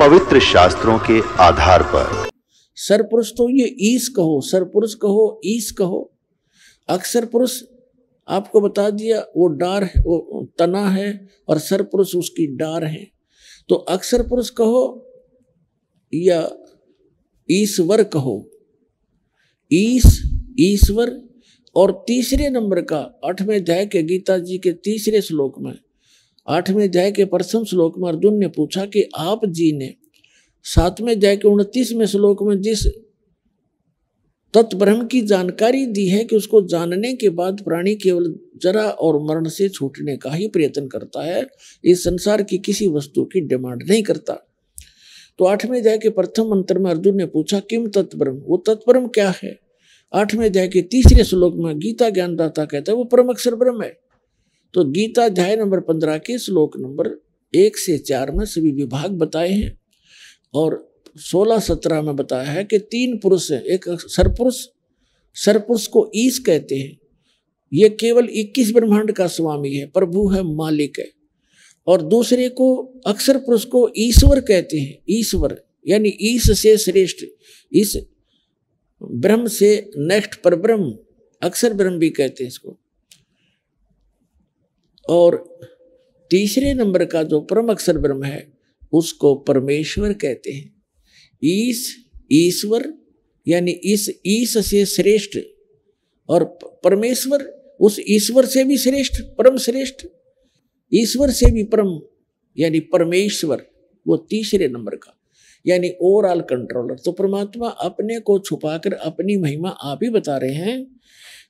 पवित्र शास्त्रों के आधार पर सरपुरुष तो ये ईस कहो सरपुरुष कहो ईस कहो अक्सर पुरुष आपको बता दिया वो डार है वो तना है और सरपुरुष उसकी डार है तो अक्सर पुरुष कहो या ईश्वर कहो ईश ईश्वर और तीसरे नंबर का आठवें अध्याय के गीता जी के तीसरे श्लोक में आठवें जय के प्रथम श्लोक में अर्जुन ने पूछा कि आप जी ने सातवें जय के उनतीसवें श्लोक में जिस तत्ब्रह्म की जानकारी दी है कि उसको जानने के बाद प्राणी केवल जरा और मरण से छूटने का ही प्रयत्न करता है इस संसार की किसी वस्तु की डिमांड नहीं करता तो आठवें जय के प्रथम मंत्र में अर्जुन ने पूछा किम तत्ब्रह्म वो तत्ब्रह्म क्या है आठवें जय के तीसरे श्लोक में गीता ज्ञानदाता कहता है वो परम अक्षर ब्रह्म है तो गीता अध्याय नंबर पंद्रह के श्लोक नंबर एक से चार में सभी विभाग बताए हैं और सोलह सत्रह में बताया है कि तीन पुरुष हैं एक सरपुरुष सरपुरुष को ईश कहते हैं ये केवल इक्कीस ब्रह्मांड का स्वामी है प्रभु है मालिक है और दूसरे को अक्षर पुरुष को ईश्वर कहते हैं ईश्वर यानी ईश से श्रेष्ठ इस ब्रह्म से नेक्स्ट पर ब्रह्म अक्षर ब्रह्म भी कहते हैं इसको और तीसरे नंबर का जो परम अक्षर ब्रह्म है उसको परमेश्वर कहते हैं ईस ईश्वर यानी इस ईस से श्रेष्ठ और परमेश्वर उस ईश्वर से भी श्रेष्ठ परम श्रेष्ठ ईश्वर से भी परम यानी परमेश्वर वो तीसरे नंबर का यानी ओवरऑल कंट्रोलर तो परमात्मा अपने को छुपाकर अपनी महिमा आप ही बता रहे हैं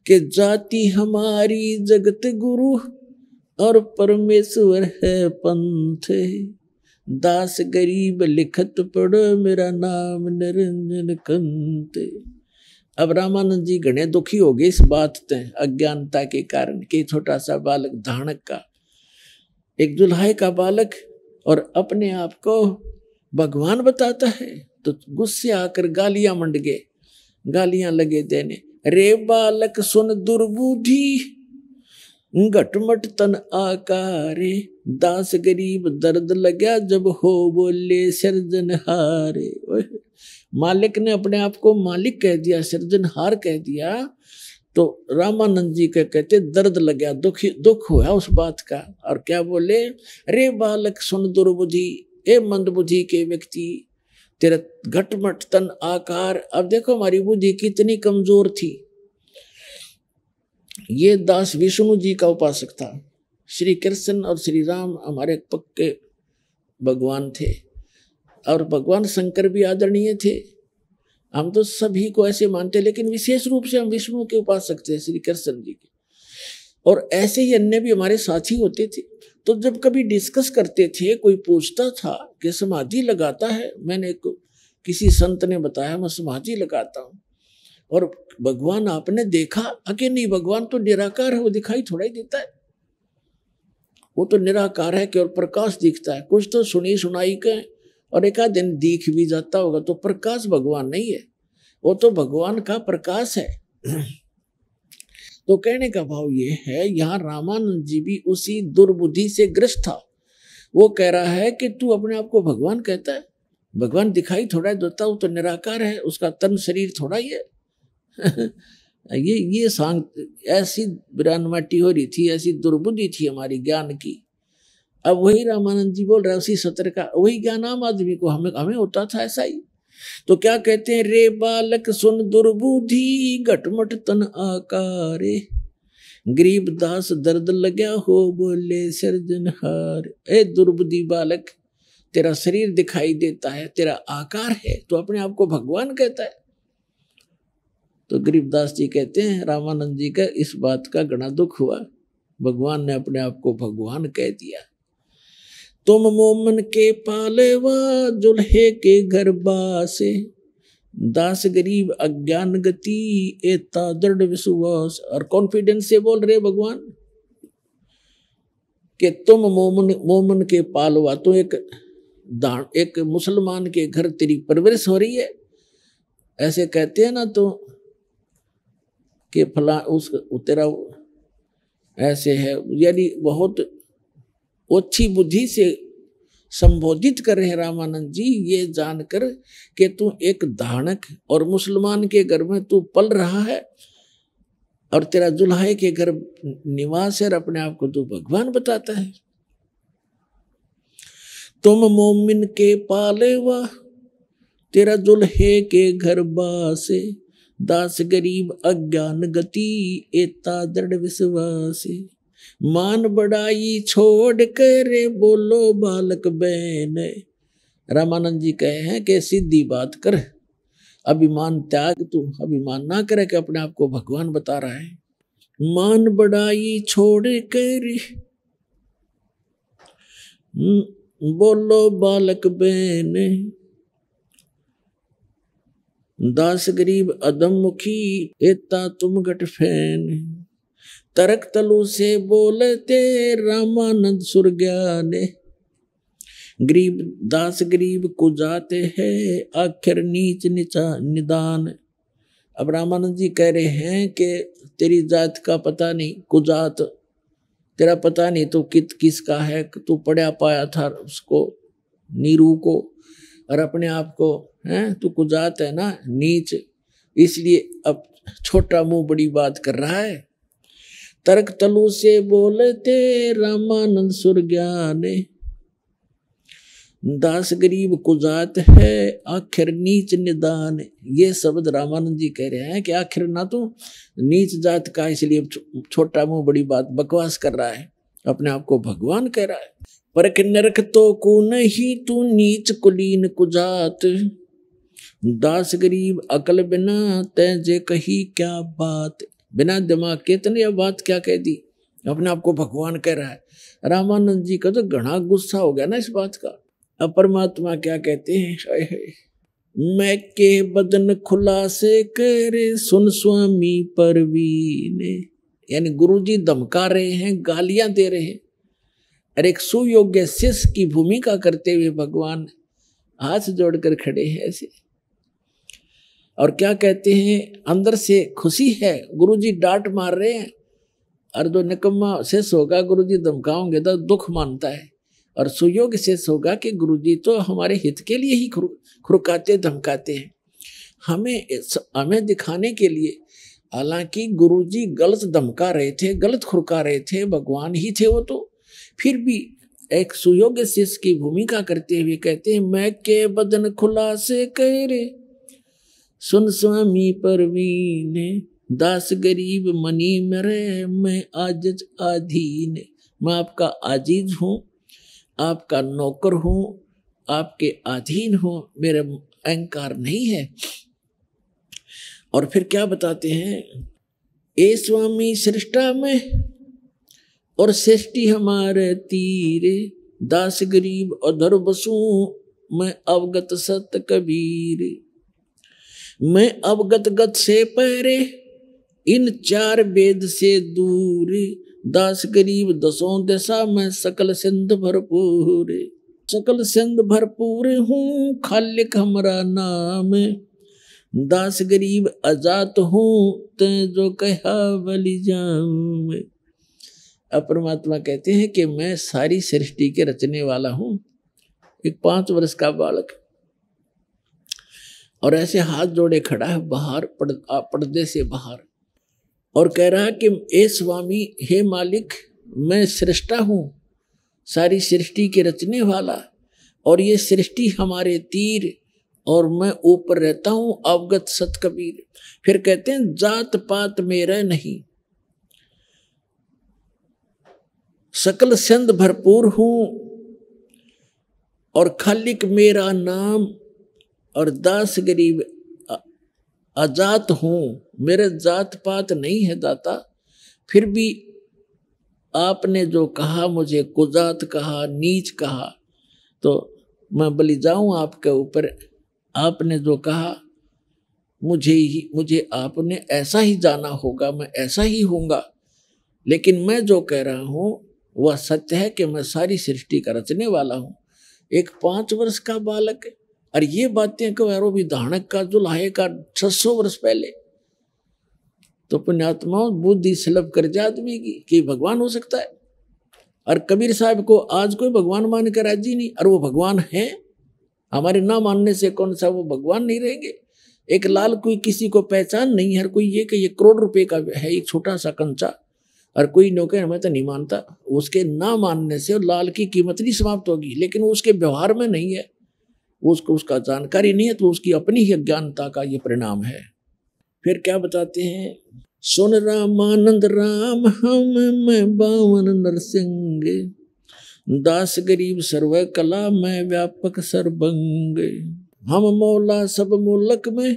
कि जाति हमारी जगत गुरु और परमेश्वर है पंथ दास गरीब लिखत पढ़ो मेरा नाम निरंजन कंत अब रामानंद जी घने दुखी हो गए इस बात ते अज्ञानता के कारण कि छोटा सा बालक धानक का एक दुल्हाए का बालक और अपने आप को भगवान बताता है तो गुस्से आकर गालियां मंड गए गालियां लगे देने रे बालक सुन दुर्बुद्धि घटमट तन आकारे दास गरीब दर्द लग्या जब हो बोले सृजनहारे मालिक ने अपने आप को मालिक कह दिया सृजन हार कह दिया तो रामानंद जी के कहते दर्द लग गया दुख दुख हुआ उस बात का और क्या बोले अरे बालक सुन दुर्बुद्धि ए मंदबुद्धि के व्यक्ति तेरा घटमट तन आकार अब देखो हमारी बुद्धि कितनी कमजोर थी ये दास विष्णु जी का उपासक था श्री कृष्ण और श्री राम हमारे पक्के भगवान थे और भगवान शंकर भी आदरणीय थे हम तो सभी को ऐसे मानते लेकिन विशेष रूप से हम विष्णु के उपासक थे श्री कृष्ण जी के और ऐसे ही अन्य भी हमारे साथी होते थे तो जब कभी डिस्कस करते थे कोई पूछता था कि समाधि लगाता है मैंने किसी संत ने बताया मैं समाधि लगाता हूँ और भगवान आपने देखा अके नहीं भगवान तो निराकार है वो दिखाई थोड़ा ही देता है वो तो निराकार है केवल प्रकाश दिखता है कुछ तो सुनी सुनाई के और एक आध दिन दिख भी जाता होगा तो प्रकाश भगवान नहीं है वो तो भगवान का प्रकाश है तो कहने का भाव ये है यहाँ रामानंद जी भी उसी दुर्बुद्धि से ग्रस्त था वो कह रहा है कि तू अपने आप को भगवान कहता है भगवान दिखाई थोड़ा देता वो तो निराकार है उसका तन शरीर थोड़ा ही है ये ये सांग ऐसी बिरानमाटी हो रही थी ऐसी दुर्बुद्धि थी हमारी ज्ञान की अब वही रामानंद जी बोल रहे उसी सत्र का वही ज्ञान आम आदमी को हमें हमें होता था ऐसा ही तो क्या कहते हैं रे बालक सुन दुर्बुद्धि घटमट तन आकारे गरीब दास दर्द लग्या हो बोले सृजनहार ए दुर्बुद्धि बालक तेरा शरीर दिखाई देता है तेरा आकार है तो अपने आप को भगवान कहता है तो गरीबदास जी कहते हैं रामानंद जी का इस बात का गणा दुख हुआ भगवान ने अपने आप को भगवान कह दिया तुम मोमन के पालेवा जुल्हे के घर बासे दास गरीब अज्ञान गति एता दृढ़ विश्वास और कॉन्फिडेंस से बोल रहे भगवान कि तुम मोमन मोमन के पालवा तो एक एक मुसलमान के घर तेरी परवरिश हो रही है ऐसे कहते हैं ना तो कि फला उस तेरा ऐसे है यानी बहुत अच्छी बुद्धि से संबोधित कर रहे रामानंद जी ये जानकर कि तू एक धानक और मुसलमान के घर में तू पल रहा है और तेरा दुल्हा के घर निवास है और अपने आप को तू भगवान बताता है तुम मोमिन के पाले वाह तेरा दुल्हे के घर बासे दास गरीब अज्ञान गति एता दृढ़ विश्वास मान बड़ाई छोड़ कर बोलो बालक बहन रामानंद जी कहे हैं कि सीधी बात कर अभिमान त्याग तू अभिमान ना करे कि अपने आप को भगवान बता रहा है मान बड़ाई छोड़ कर हम्म, बोलो बालक बहन दास गरीब अदम मुखी एता तुम गट फैन तरक तलु से बोलते रामानंद सुर ज्ञान गरीब दास गरीब को जाते हैं आखिर नीच निचा निदान अब रामानंद जी कह रहे हैं कि तेरी जात का पता नहीं कुजात तेरा पता नहीं तो कित किसका है तू पढ़ा पाया था उसको नीरू को और अपने आप को है तू तो कुजात है ना नीच इसलिए अब छोटा मुंह बड़ी बात कर रहा है तर्क तलु से बोलते रामानंद सुर ज्ञान दास गरीब कुजात है आखिर नीच निदान ये शब्द रामानंद जी कह रहे हैं कि आखिर ना तो नीच जात का इसलिए छोटा मुंह बड़ी बात बकवास कर रहा है अपने आप को भगवान कह रहा है पर नरक तो को नहीं तू नीच कुलीन कुजात दास गरीब अकल बिना तय जे कही क्या बात बिना दिमाग के तने यह बात क्या कह दी अपने आप को भगवान कह रहा है रामानंद जी का तो घना गुस्सा हो गया ना इस बात का अब परमात्मा क्या कहते हैं मैं के बदन से करे सुन स्वामी परवीन यानी गुरु जी धमका रहे हैं गालियां दे रहे हैं अरे एक सुयोग्य शिष्य की भूमिका करते हुए भगवान हाथ जोड़कर खड़े हैं ऐसे और क्या कहते हैं अंदर से खुशी है गुरुजी डांट मार रहे हैं और जो निकम्मा शेष होगा जी धमकाओगे तो दुख मानता है और सुयोग शेष होगा कि गुरु जी तो हमारे हित के लिए ही खुरकाते धमकाते हैं हमें हमें दिखाने के लिए हालांकि गुरु जी गलत धमका रहे थे गलत खुरका रहे थे भगवान ही थे वो तो फिर भी एक सुयोग्य शिष्य की भूमिका करते हुए कहते हैं मैं के बदन खुला से कह रे सुन स्वामी परवीन दास गरीब मनी मरे मैं आज आधीन मैं आपका आजीज हूँ आपका नौकर हूँ आपके अधीन हो मेरा अहंकार नहीं है और फिर क्या बताते हैं ए स्वामी सृष्टा में और सृष्टि हमारे तीर दास गरीब और धर्म बसू मैं अवगत सत कबीर मैं अवगत गत से पहरे इन चार वेद से दूर दास गरीब दसों दशा मैं सकल सिंध भरपूर सकल सिंध भरपूर हूँ खालिक हमारा नाम दास गरीब आजात हूँ ते जो कहा बलि जाम अब परमात्मा कहते हैं कि मैं सारी सृष्टि के रचने वाला हूँ एक पांच वर्ष का बालक और ऐसे हाथ जोड़े खड़ा है बाहर पर्दे से बाहर और कह रहा है कि हे स्वामी हे मालिक मैं सृष्टा हूँ सारी सृष्टि के रचने वाला और ये सृष्टि हमारे तीर और मैं ऊपर रहता हूँ अवगत सतकबीर फिर कहते हैं जात पात मेरा नहीं सकल संद भरपूर हूँ और खालिक मेरा नाम और दास गरीब अजात हूँ मेरे जात पात नहीं है दाता फिर भी आपने जो कहा मुझे कुजात कहा नीच कहा तो मैं बलि जाऊं आपके ऊपर आपने जो कहा मुझे ही मुझे आपने ऐसा ही जाना होगा मैं ऐसा ही होऊंगा लेकिन मैं जो कह रहा हूँ वह सत्य है कि मैं सारी सृष्टि का रचने वाला हूँ एक पाँच वर्ष का बालक है और ये बातें कहो भी विधानक का जो लाए का छह वर्ष पहले तो पुण्यात्मा बुद्धि सलभ कर जा आदमी की कि भगवान हो सकता है और कबीर साहब को आज कोई भगवान मान कर राजी नहीं और वो भगवान है हमारे ना मानने से कौन सा वो भगवान नहीं रहेंगे एक लाल कोई किसी को पहचान नहीं हर कोई ये कि ये करोड़ रुपए का है एक छोटा सा कंचा और कोई नौकर हमें तो नहीं मानता उसके ना मानने से लाल की कीमत नहीं समाप्त होगी लेकिन उसके व्यवहार में नहीं है उसको उसका जानकारी नहीं है तो उसकी अपनी ही अज्ञानता का ये परिणाम है फिर क्या बताते हैं सुन रामानंद राम हम मैं बावन नरसिंह दास गरीब सर्व कला में व्यापक सर्वंग हम मौला सब मूलक में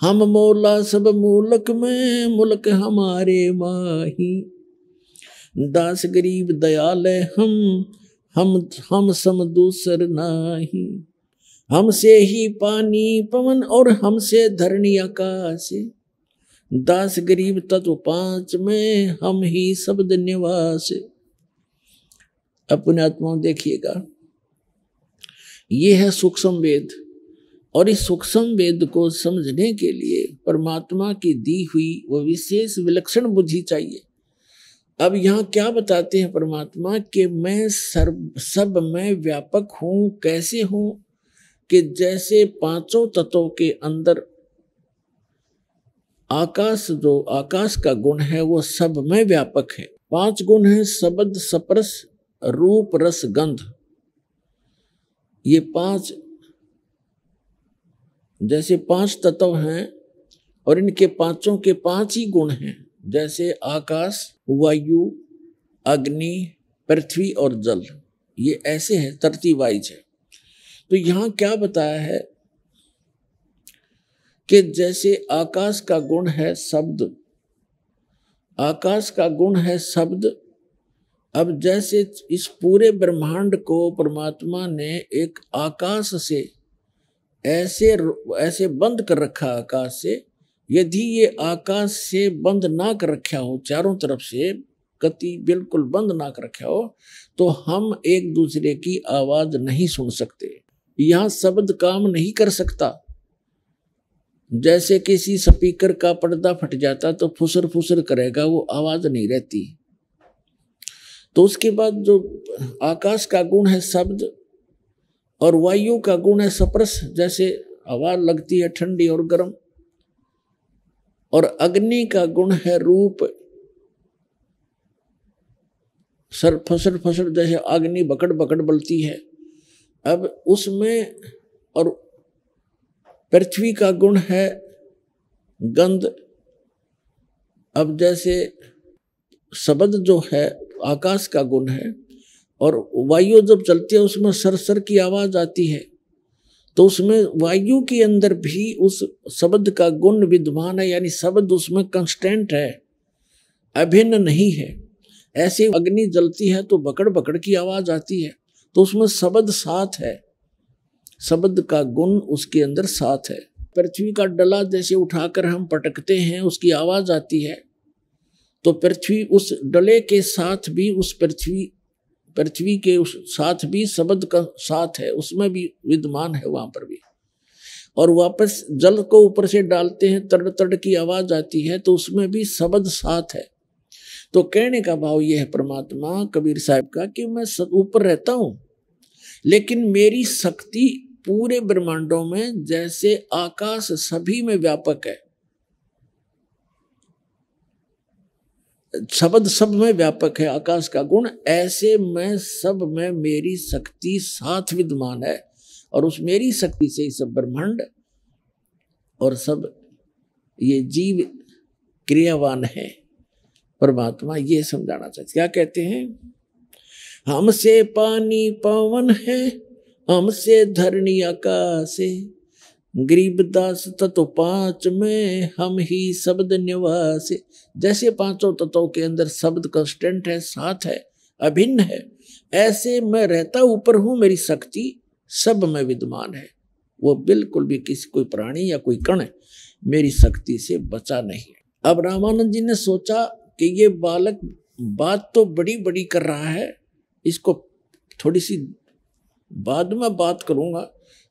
हम मौला सब मूलक में मुल्क हमारे माही दास गरीब दयाल हम हम हम सम दूसर नाही हमसे ही पानी पवन और हमसे धरणी आकाश दास गरीब तत्व पांच में हम ही शब्द निवास अपने आत्मा देखिएगा ये है सूक्ष्म वेद और इस सूक्ष्म वेद को समझने के लिए परमात्मा की दी हुई वह विशेष विलक्षण बुद्धि चाहिए अब यहाँ क्या बताते हैं परमात्मा कि मैं सर्व सब मैं व्यापक हूँ कैसे हूँ कि जैसे पांचों तत्वों के अंदर आकाश जो आकाश का गुण है वो सब में व्यापक है पांच गुण है शब्द सपरस रूप रस गंध ये पांच जैसे पांच तत्व हैं और इनके पांचों के पांच ही गुण हैं जैसे आकाश वायु अग्नि पृथ्वी और जल ये ऐसे है तरती वाइज है तो यहाँ क्या बताया है कि जैसे आकाश का गुण है शब्द आकाश का गुण है शब्द अब जैसे इस पूरे ब्रह्मांड को परमात्मा ने एक आकाश से ऐसे ऐसे बंद कर रखा आकाश से यदि ये आकाश से बंद ना कर रख्या हो चारों तरफ से गति बिल्कुल बंद ना कर रखा हो तो हम एक दूसरे की आवाज नहीं सुन सकते यहां शब्द काम नहीं कर सकता जैसे किसी स्पीकर का पर्दा फट जाता तो फुसर फुसर करेगा वो आवाज नहीं रहती तो उसके बाद जो आकाश का गुण है शब्द और वायु का गुण है सपरस जैसे आवाज लगती है ठंडी और गर्म और अग्नि का गुण है रूप सर फसर फसर जैसे अग्नि बकड़ बकड़ बलती है अब उसमें और पृथ्वी का गुण है गंध अब जैसे शब्द जो है आकाश का गुण है और वायु जब चलती है उसमें सर सर की आवाज आती है तो उसमें वायु के अंदर भी उस शब्द का गुण विद्वान है यानी शब्द उसमें कंस्टेंट है अभिन्न नहीं है ऐसे अग्नि जलती है तो बकड़ बकड़ की आवाज आती है तो उसमें शब्द साथ है शब्द का गुण उसके अंदर साथ है पृथ्वी का डला जैसे उठाकर हम पटकते हैं उसकी आवाज आती है तो पृथ्वी उस डले के साथ भी उस पृथ्वी पृथ्वी के उस साथ भी शब्द का साथ है उसमें भी विद्यमान है वहां पर भी और वापस जल को ऊपर से डालते हैं तड़ तड़ की आवाज आती है तो उसमें भी शब्द साथ है तो कहने का भाव यह है परमात्मा कबीर साहब का कि मैं ऊपर रहता हूं लेकिन मेरी शक्ति पूरे ब्रह्मांडों में जैसे आकाश सभी में व्यापक है शब्द सब में व्यापक है आकाश का गुण ऐसे में सब में मेरी शक्ति साथ विद्यमान है और उस मेरी शक्ति से ही सब ब्रह्मांड और सब ये जीव क्रियावान है परमात्मा ये समझाना चाहते क्या कहते हैं हमसे पानी पावन है हमसे धरणी आकाश है गरीब दास तत्व पांच में हम ही शब्द निवास जैसे पांचों तत्वों के अंदर शब्द कंस्टेंट है साथ है अभिन्न है ऐसे मैं रहता ऊपर हूं मेरी शक्ति सब में विद्यमान है वो बिल्कुल भी किसी कोई प्राणी या कोई कण मेरी शक्ति से बचा नहीं अब रामानंद जी ने सोचा कि ये बालक बात तो बड़ी बड़ी कर रहा है इसको थोड़ी सी बाद में बात करूंगा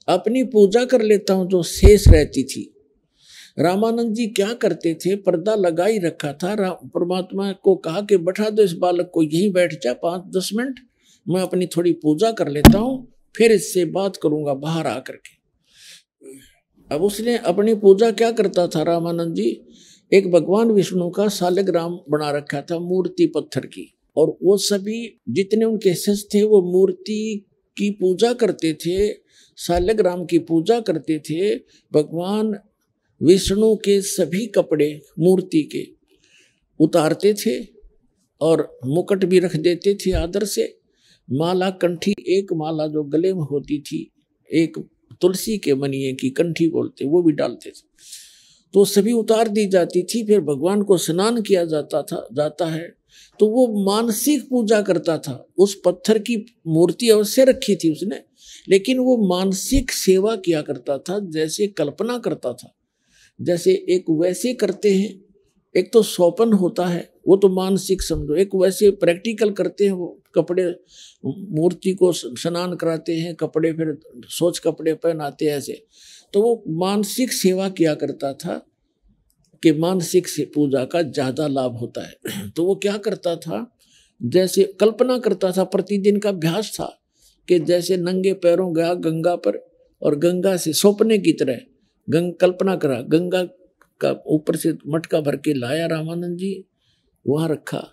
अपनी पूजा कर लेता हूँ जो शेष रहती थी रामानंद जी क्या करते थे पर्दा लगा ही रखा था परमात्मा को कहा कि बैठा दो इस बालक को यहीं बैठ जा पांच दस मिनट मैं अपनी थोड़ी पूजा कर लेता हूँ फिर इससे बात करूंगा बाहर आ करके अब उसने अपनी पूजा क्या करता था रामानंद जी एक भगवान विष्णु का शालग्राम बना रखा था मूर्ति पत्थर की और वो सभी जितने उनके शिष्य थे वो मूर्ति की पूजा करते थे सालग राम की पूजा करते थे भगवान विष्णु के सभी कपड़े मूर्ति के उतारते थे और मुकुट भी रख देते थे आदर से माला कंठी एक माला जो गले में होती थी एक तुलसी के मनिए की कंठी बोलते वो भी डालते थे तो सभी उतार दी जाती थी फिर भगवान को स्नान किया जाता था जाता है तो वो मानसिक पूजा करता था उस पत्थर की मूर्ति अवश्य रखी थी उसने लेकिन वो मानसिक सेवा किया करता था जैसे कल्पना करता था जैसे एक वैसे करते हैं एक तो सौपन होता है वो तो मानसिक समझो एक वैसे प्रैक्टिकल करते हैं वो कपड़े मूर्ति को स्नान कराते हैं कपड़े फिर सोच कपड़े पहनाते हैं ऐसे तो वो मानसिक सेवा किया करता था कि मानसिक से पूजा का ज़्यादा लाभ होता है तो वो क्या करता था जैसे कल्पना करता था प्रतिदिन का अभ्यास था कि जैसे नंगे पैरों गया गंगा पर और गंगा से सौंपने की तरह गंग कल्पना करा गंगा का ऊपर से मटका भर के लाया रामानंद जी वहाँ रखा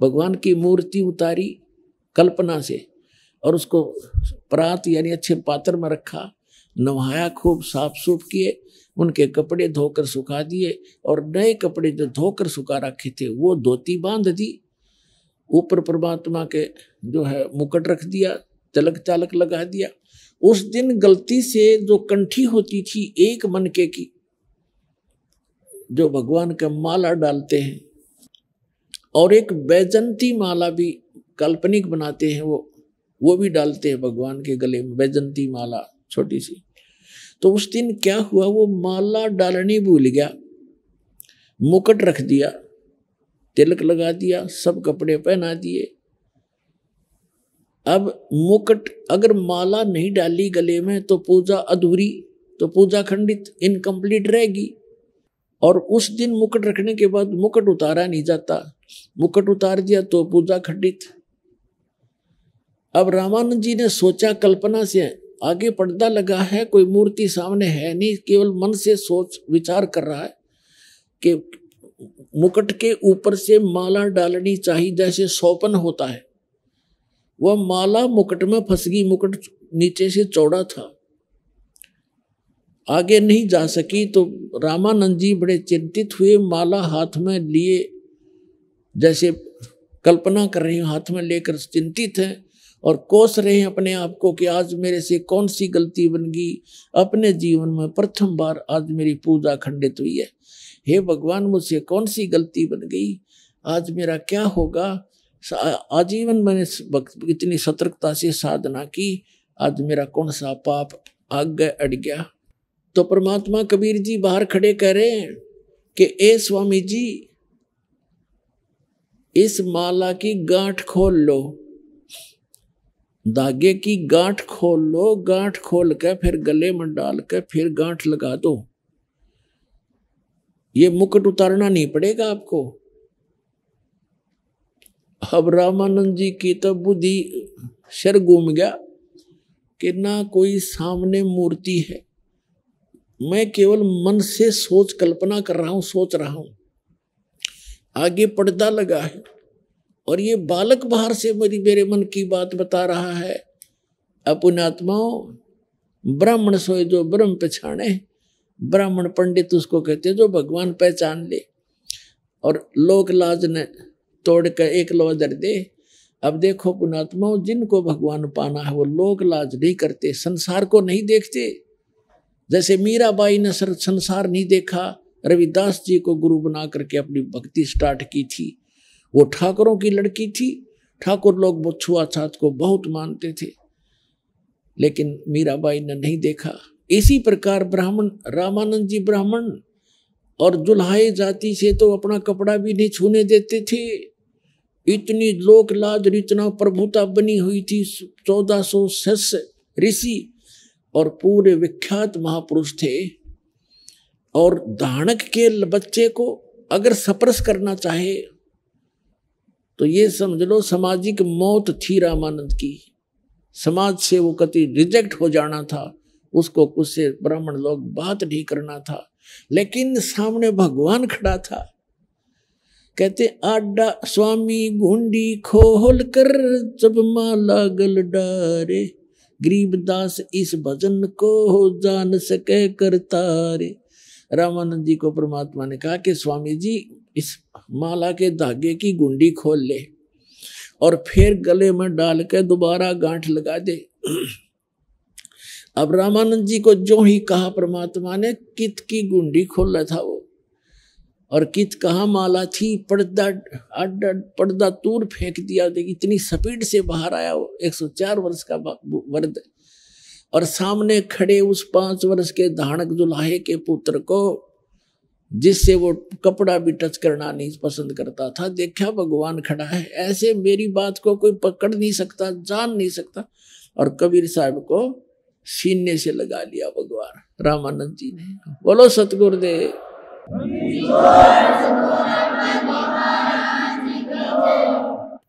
भगवान की मूर्ति उतारी कल्पना से और उसको परात यानी अच्छे पात्र में रखा नवाया खूब साफ सूफ किए उनके कपड़े धोकर सुखा दिए और नए कपड़े जो धोकर सुखा रखे थे वो धोती बांध दी ऊपर परमात्मा के जो है मुकुट रख दिया तलक चालक लगा दिया उस दिन गलती से जो कंठी होती थी एक मनके की जो भगवान का माला डालते हैं और एक बैजंती माला भी काल्पनिक बनाते हैं वो वो भी डालते हैं भगवान के गले में बैजंती माला छोटी सी तो उस दिन क्या हुआ वो माला डालनी भूल गया मुकट रख दिया तिलक लगा दिया सब कपड़े पहना दिए अब मुकट अगर माला नहीं डाली गले में तो पूजा अधूरी तो पूजा खंडित इनकम्प्लीट रहेगी और उस दिन मुकट रखने के बाद मुकुट उतारा नहीं जाता मुकुट उतार दिया तो पूजा खंडित अब रामानंद जी ने सोचा कल्पना से आगे पर्दा लगा है कोई मूर्ति सामने है नहीं केवल मन से सोच विचार कर रहा है कि मुकुट के ऊपर से माला डालनी चाहिए जैसे सौपन होता है वह माला मुकुट में फंस गई मुकुट नीचे से चौड़ा था आगे नहीं जा सकी तो रामानंद जी बड़े चिंतित हुए माला हाथ में लिए जैसे कल्पना कर रहे हैं हाथ में लेकर चिंतित हैं और कोस रहे हैं अपने आप को कि आज मेरे से कौन सी गलती बन गई अपने जीवन में प्रथम बार आज मेरी पूजा खंडित हुई है हे भगवान मुझसे कौन सी गलती बन गई आज मेरा क्या होगा आजीवन मैंने इतनी सतर्कता से साधना की आज मेरा कौन सा पाप आग गए अड़ गया तो परमात्मा कबीर जी बाहर खड़े कह रहे हैं कि ए स्वामी जी इस माला की गांठ खोल लो धागे की गांठ खोल लो गांठ खोल के फिर गले में डाल के फिर गांठ लगा दो ये मुकुट उतारना नहीं पड़ेगा आपको अब रामानंद जी की तो बुद्धि शर घूम गया कि ना कोई सामने मूर्ति है मैं केवल मन से सोच कल्पना कर रहा हूं सोच रहा हूं आगे पर्दा लगा है और ये बालक बाहर से मेरी मेरे मन की बात बता रहा है आत्माओं ब्राह्मण सोए जो ब्रह्म पछाणे ब्राह्मण पंडित उसको कहते जो भगवान पहचान ले और लोक लाज ने कर एक लो दर दे अब देखो पुणात्मा जिनको भगवान पाना है वो लोग लाज नहीं करते संसार को नहीं देखते जैसे मीराबाई ने सर संसार नहीं देखा रविदास जी को गुरु बना करके अपनी भक्ति स्टार्ट की थी वो ठाकुरों की लड़की थी ठाकुर लोग छुआछात को बहुत मानते थे लेकिन मीराबाई ने नहीं देखा इसी प्रकार ब्राह्मण रामानंद जी ब्राह्मण और जुल्हाए जाति से तो अपना कपड़ा भी नहीं छूने देते थे इतनी लोक लाद इतना प्रभुता बनी हुई थी चौदह सौ ऋषि और पूरे विख्यात महापुरुष थे और धाणक के बच्चे को अगर सप्रस करना चाहे तो ये समझ लो सामाजिक मौत थी रामानंद की समाज से वो कति रिजेक्ट हो जाना था उसको कुछ से ब्राह्मण लोग बात नहीं करना था लेकिन सामने भगवान खड़ा था कहते आडा स्वामी गुंडी खोल कर जब माला गल डारे गरीब दास इस भजन को जान सके कर तारे रामानंद जी को परमात्मा ने कहा कि स्वामी जी इस माला के धागे की गुंडी खोल ले और फिर गले में डाल के दोबारा गांठ लगा दे अब रामानंद जी को जो ही कहा परमात्मा ने कित की गुंडी खोला था वो और कित कहा माला थी पर्दा अड अड पर्दा तूर फेंक दिया इतनी स्पीड से बाहर आया वो 104 वर्ष का वर्द और सामने खड़े उस पांच वर्ष के धानक दुल्हे के पुत्र को जिससे वो कपड़ा भी टच करना नहीं पसंद करता था देखा भगवान खड़ा है ऐसे मेरी बात को कोई पकड़ नहीं सकता जान नहीं सकता और कबीर साहब को सीने से लगा लिया भगवान रामानंद जी ने बोलो सतगुरुदेव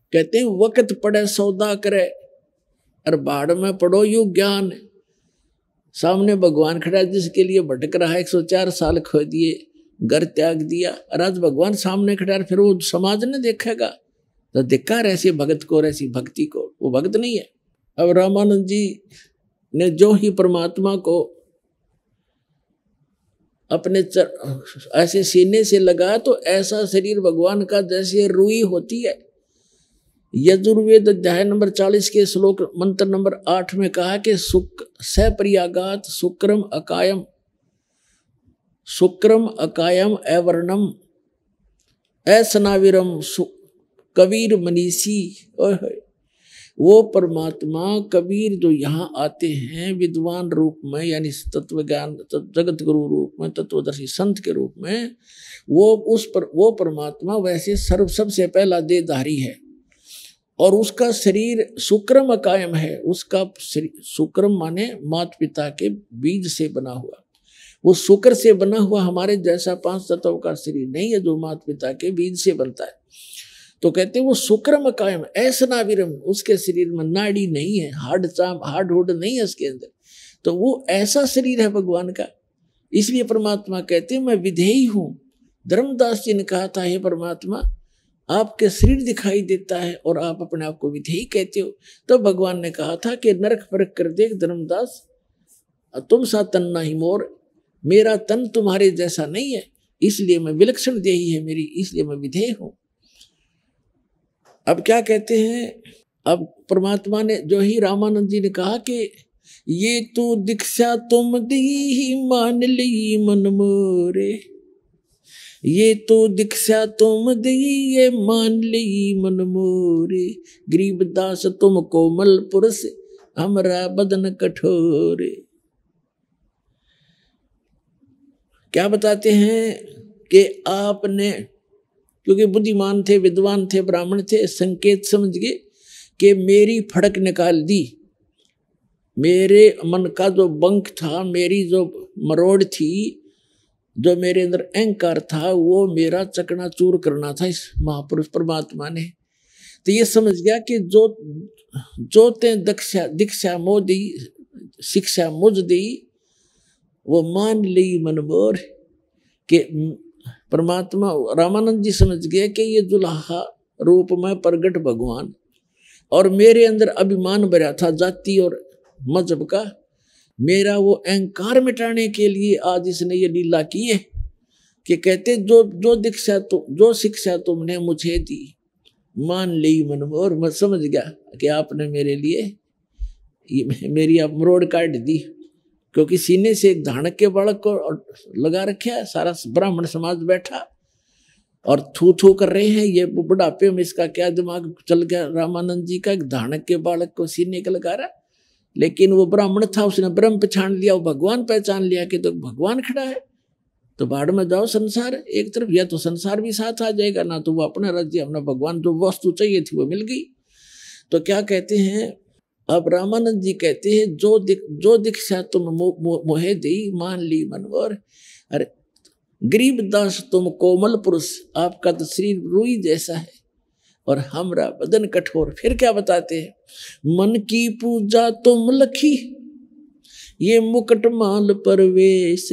कहते हैं वक्त पड़े सौदा करे और बाढ़ में पढ़ो यू ज्ञान सामने भगवान खड़ा जिसके लिए भटक रहा है एक सौ चार साल खो दिए घर त्याग दिया और आज भगवान सामने खड़ा फिर वो समाज ने देखेगा तो देखा ऐसे भगत को ऐसी भक्ति को वो भक्त नहीं है अब रामानंद जी ने जो ही परमात्मा को अपने चर, ऐसे सीने से लगा तो ऐसा शरीर भगवान का जैसे रुई होती है यजुर्वेद अध्याय नंबर चालीस के श्लोक मंत्र नंबर आठ में कहा कि सुक सप्रयागात शुक्रम अकायम शुक्रम अकायम अवर्णम असनाविरम कबीर मनीषी वो परमात्मा कबीर जो यहाँ आते हैं विद्वान रूप में यानी तत्व ज्ञान जगत गुरु रूप में तत्वदर्शी संत के रूप में वो उस पर वो परमात्मा वैसे सर्व सबसे पहला देहधारी है और उसका शरीर सुक्रम कायम है उसका सुक्रम माने माता पिता के बीज से बना हुआ वो शुक्र से बना हुआ हमारे जैसा पांच तत्व का शरीर नहीं है जो माता पिता के बीज से बनता है तो कहते वो सुक्रम कायम ऐसा विरम उसके शरीर में नाड़ी नहीं है हार्ड चाप हार्ड हुड नहीं है उसके अंदर तो वो ऐसा शरीर है भगवान का इसलिए परमात्मा कहते हैं मैं विधेयी हूँ धर्मदास जी ने कहा था हे परमात्मा आपके शरीर दिखाई देता है और आप अपने आप को विधेयी कहते हो तो भगवान ने कहा था कि नरक परक कर देख धर्मदास तुम सा तन ना ही मोर मेरा तन तुम्हारे जैसा नहीं है इसलिए मैं विलक्षण देही है मेरी इसलिए मैं विधेय हूँ अब क्या कहते हैं अब परमात्मा ने जो ही रामानंद जी ने कहा कि ये तू तो दीक्षा तुम दी ही मान ली मन मोरे ये तो दीक्षा तुम दी ये मान ली मन मोरे गरीब दास तुम कोमल पुरुष हमरा बदन कठोरे क्या बताते हैं कि आपने क्योंकि बुद्धिमान थे विद्वान थे ब्राह्मण थे संकेत समझ गए कि मेरी फड़क निकाल दी मेरे मन का जो बंक था मेरी जो मरोड़ थी जो मेरे अंदर अहंकार था वो मेरा चकना चूर करना था इस महापुरुष परमात्मा ने तो ये समझ गया कि जो जो ते दक्षा दीक्षा मोह दी शिक्षा मुझ दी वो मान ली मनमोर के परमात्मा रामानंद जी समझ गए कि ये दुल्हा रूप में प्रगट भगवान और मेरे अंदर अभिमान भरा था जाति और मजहब का मेरा वो अहंकार मिटाने के लिए आज इसने ये लीला की है कि कहते जो जो दीक्षा तो जो शिक्षा तुमने मुझे दी मान ली मन और मैं समझ गया कि आपने मेरे लिए मेरी आप मरोड़ काट दी क्योंकि सीने से एक धानक के बालक को लगा रखे है सारा ब्राह्मण समाज बैठा और थू थू कर रहे हैं ये बुढ़ापे में इसका क्या दिमाग चल गया रामानंद जी का एक धानक के बालक को सीने के लगा रहा लेकिन वो ब्राह्मण था उसने ब्रह्म पहचान लिया वो भगवान पहचान लिया कि तो भगवान खड़ा है तो बाढ़ में जाओ संसार एक तरफ या तो संसार भी साथ आ जाएगा ना तो वो अपना राज्य अपना भगवान जो वस्तु चाहिए थी वो मिल गई तो क्या कहते हैं अब रामानंद जी कहते हैं जो दिक, जो दीक्षा तुम मोहे दी मान ली मनोहर अरे गरीब दास तुम कोमल पुरुष आपका तो शरीर रुई जैसा है और हमरा बदन कठोर फिर क्या बताते हैं मन की पूजा तुम लखी ये मुकट माल पर परवेश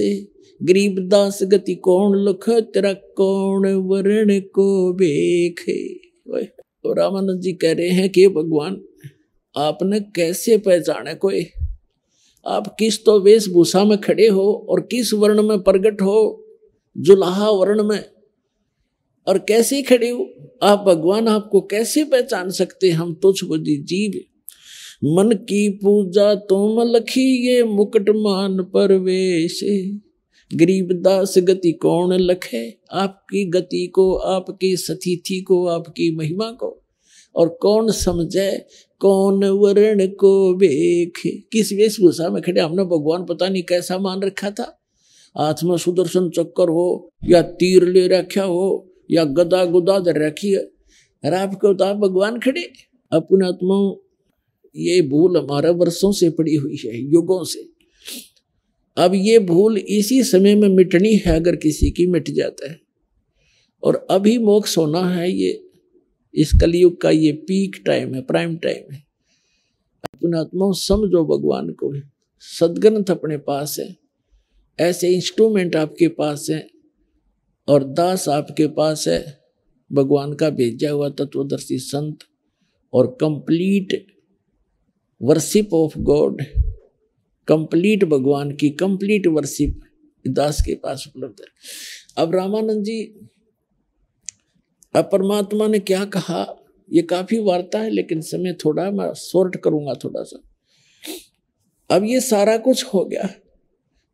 गरीब दास गति कौन लुख तेरा कौन वर्ण को बेखे तो रामानंद जी कह रहे हैं कि भगवान आपने कैसे पहचाने कोई आप किस तो वेशभूषा में खड़े हो और किस वर्ण में प्रगट हो जुलाहा वर्ण में और कैसे खड़े हो आप भगवान आपको कैसे पहचान सकते हम तुझ बुद्धि जीव मन की पूजा तुम लखी ये मुकट मान परवेश गरीब दास गति कौन लखे आपकी गति को आपकी सतीथि को आपकी महिमा को और कौन समझे कौन वर्ण को देखे किस वेशभूषा में खड़े हमने भगवान पता नहीं कैसा मान रखा था हाथ में सुदर्शन चक्कर हो या तीर ले रखा हो या गदा गुदा धर रखी है अरे आपको तो आप भगवान खड़े अपने आत्मा ये भूल हमारा वर्षों से पड़ी हुई है युगों से अब ये भूल इसी समय में मिटनी है अगर किसी की मिट जाता है और अभी मोक्ष होना है ये इस कलयुग का ये पीक टाइम है प्राइम टाइम है पुणात्मा समझो भगवान को सदग्रंथ अपने पास है ऐसे इंस्ट्रूमेंट आपके पास है और दास आपके पास है भगवान का भेजा हुआ तत्वदर्शी संत और complete worship of God complete भगवान की कंप्लीट वर्शिप दास के पास उपलब्ध है अब रामानंद जी अब परमात्मा ने क्या कहा ये काफी वार्ता है लेकिन समय थोड़ा मैं शॉर्ट करूंगा थोड़ा सा अब ये सारा कुछ हो गया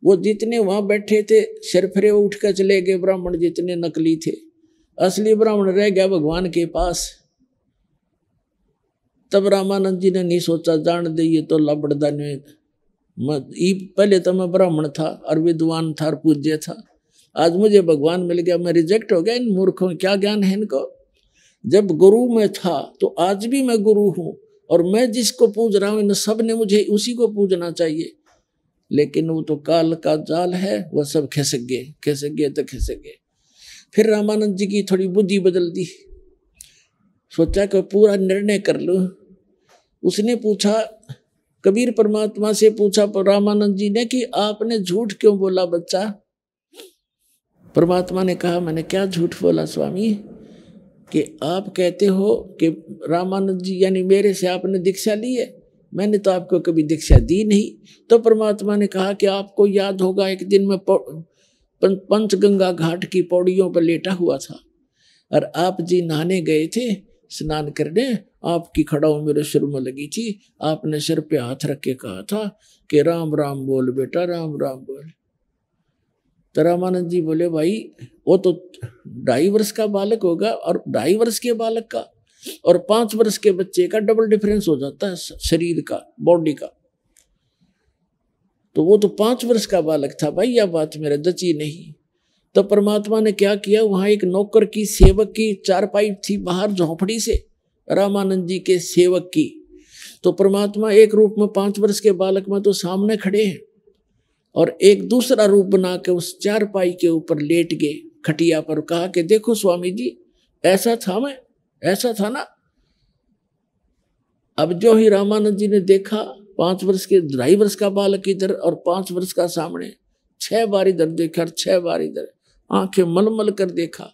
वो जितने वहां बैठे थे सिरफरे उठ कर चले गए ब्राह्मण जितने नकली थे असली ब्राह्मण रह गया भगवान के पास तब रामानंद जी ने नहीं सोचा जान दे ये तो लाबड़दान पहले तो मैं ब्राह्मण था और विद्वान था और पूज्य था आज मुझे भगवान मिल गया मैं रिजेक्ट हो गया इन मूर्खों क्या ज्ञान है इनको जब गुरु में था तो आज भी मैं गुरु हूँ और मैं जिसको पूज रहा हूँ इन सब ने मुझे उसी को पूजना चाहिए लेकिन वो तो काल का जाल है वह सब खिसक गए खिसक गए तो खिसक गए फिर रामानंद जी की थोड़ी बुद्धि बदल दी सोचा कि पूरा निर्णय कर लूँ उसने पूछा कबीर परमात्मा से पूछा रामानंद जी ने कि आपने झूठ क्यों बोला बच्चा परमात्मा ने कहा मैंने क्या झूठ बोला स्वामी कि आप कहते हो कि रामानंद जी यानी मेरे से आपने दीक्षा ली है मैंने तो आपको कभी दीक्षा दी नहीं तो परमात्मा ने कहा कि आपको याद होगा एक दिन मैं पंचगंगा घाट की पौड़ियों पर लेटा हुआ था और आप जी नहाने गए थे स्नान करने आपकी खड़ाओं मेरे सिर में लगी थी आपने सिर पे हाथ रख के कहा था कि राम राम बोल बेटा राम राम बोल तो रामानंद जी बोले भाई वो तो ढाई वर्ष का बालक होगा और ढाई वर्ष के बालक का और पांच वर्ष के बच्चे का डबल डिफरेंस हो जाता है शरीर का बॉडी का तो वो तो पांच वर्ष का बालक था भाई यह बात मेरे दची नहीं तो परमात्मा ने क्या किया वहां एक नौकर की सेवक की चारपाई थी बाहर झोंपड़ी से रामानंद जी के सेवक की तो परमात्मा एक रूप में पांच वर्ष के बालक में तो सामने खड़े हैं और एक दूसरा रूप बना के उस चारपाई के ऊपर लेट गए खटिया पर कहा कि देखो स्वामी जी ऐसा था मैं ऐसा था ना अब जो ही रामानंद जी ने देखा पांच वर्ष के ढाई वर्ष का बालक इधर और पांच वर्ष का सामने छह बार इधर देखा और छह बार इधर आंखें मलमल कर देखा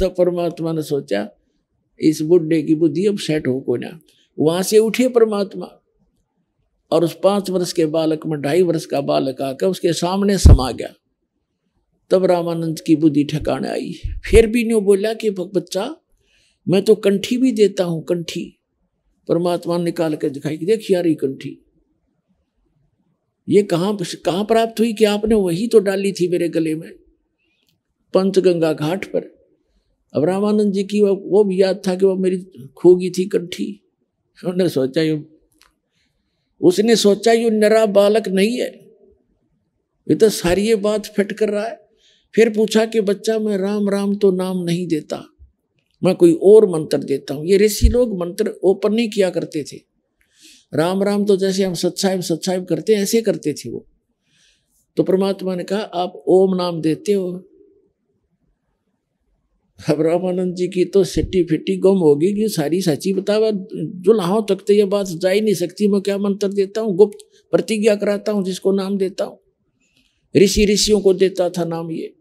तो परमात्मा ने सोचा इस बुढ़े की बुद्धि अब सेट हो को ना वहां से उठे परमात्मा और उस पाँच वर्ष के बालक में ढाई वर्ष का बालक आकर उसके सामने समा गया तब रामानंद की बुद्धि ठिकाने आई फिर भी नहीं बोला कि बच्चा मैं तो कंठी भी देता हूँ कंठी परमात्मा निकाल कर दिखाई कि देख यारी कंठी ये कहाँ कहाँ प्राप्त हुई कि आपने वही तो डाली थी मेरे गले में पंचगंगा घाट पर अब रामानंद जी की वो, वो भी याद था कि वो मेरी खोगी थी कंठी उन्होंने सोचा ये उसने सोचा यू नरा बालक नहीं है ये तो सारी ये बात फिट कर रहा है फिर पूछा कि बच्चा मैं राम राम तो नाम नहीं देता मैं कोई और मंत्र देता हूँ ये ऋषि लोग मंत्र ओपन नहीं किया करते थे राम राम तो जैसे हम सच्चाई सच्चाई करते ऐसे करते थे वो तो परमात्मा ने कहा आप ओम नाम देते हो रामानंद जी की तो सिट्टी फिट्टी गुम होगी कि सारी सच्ची बतावा जो लाहौं तक तो ये बात जा ही नहीं सकती मैं क्या मंत्र देता हूँ गुप्त प्रतिज्ञा कराता हूँ जिसको नाम देता हूँ ऋषि ऋषियों को देता था नाम ये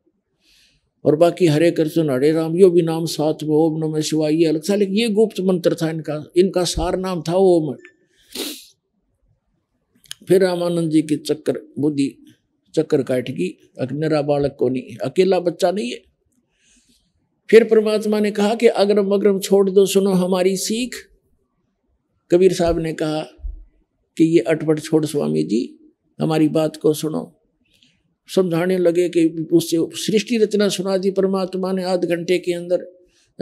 और बाकी हरे कृष्ण हरे राम यो भी नाम साथ में ओम नमः शिवाय ये अलग था लेकिन ये गुप्त मंत्र था इनका इनका सार नाम था ओम फिर रामानंद जी के चक्कर बुद्धि चक्कर काट गई अग्निरा बालक को नहीं अकेला बच्चा नहीं है फिर परमात्मा ने कहा कि अग्रम अग्रम छोड़ दो सुनो हमारी सीख कबीर साहब ने कहा कि ये अटपट छोड़ स्वामी जी हमारी बात को सुनो समझाने लगे कि उससे सृष्टि रचना सुना दी परमात्मा ने आध घंटे के अंदर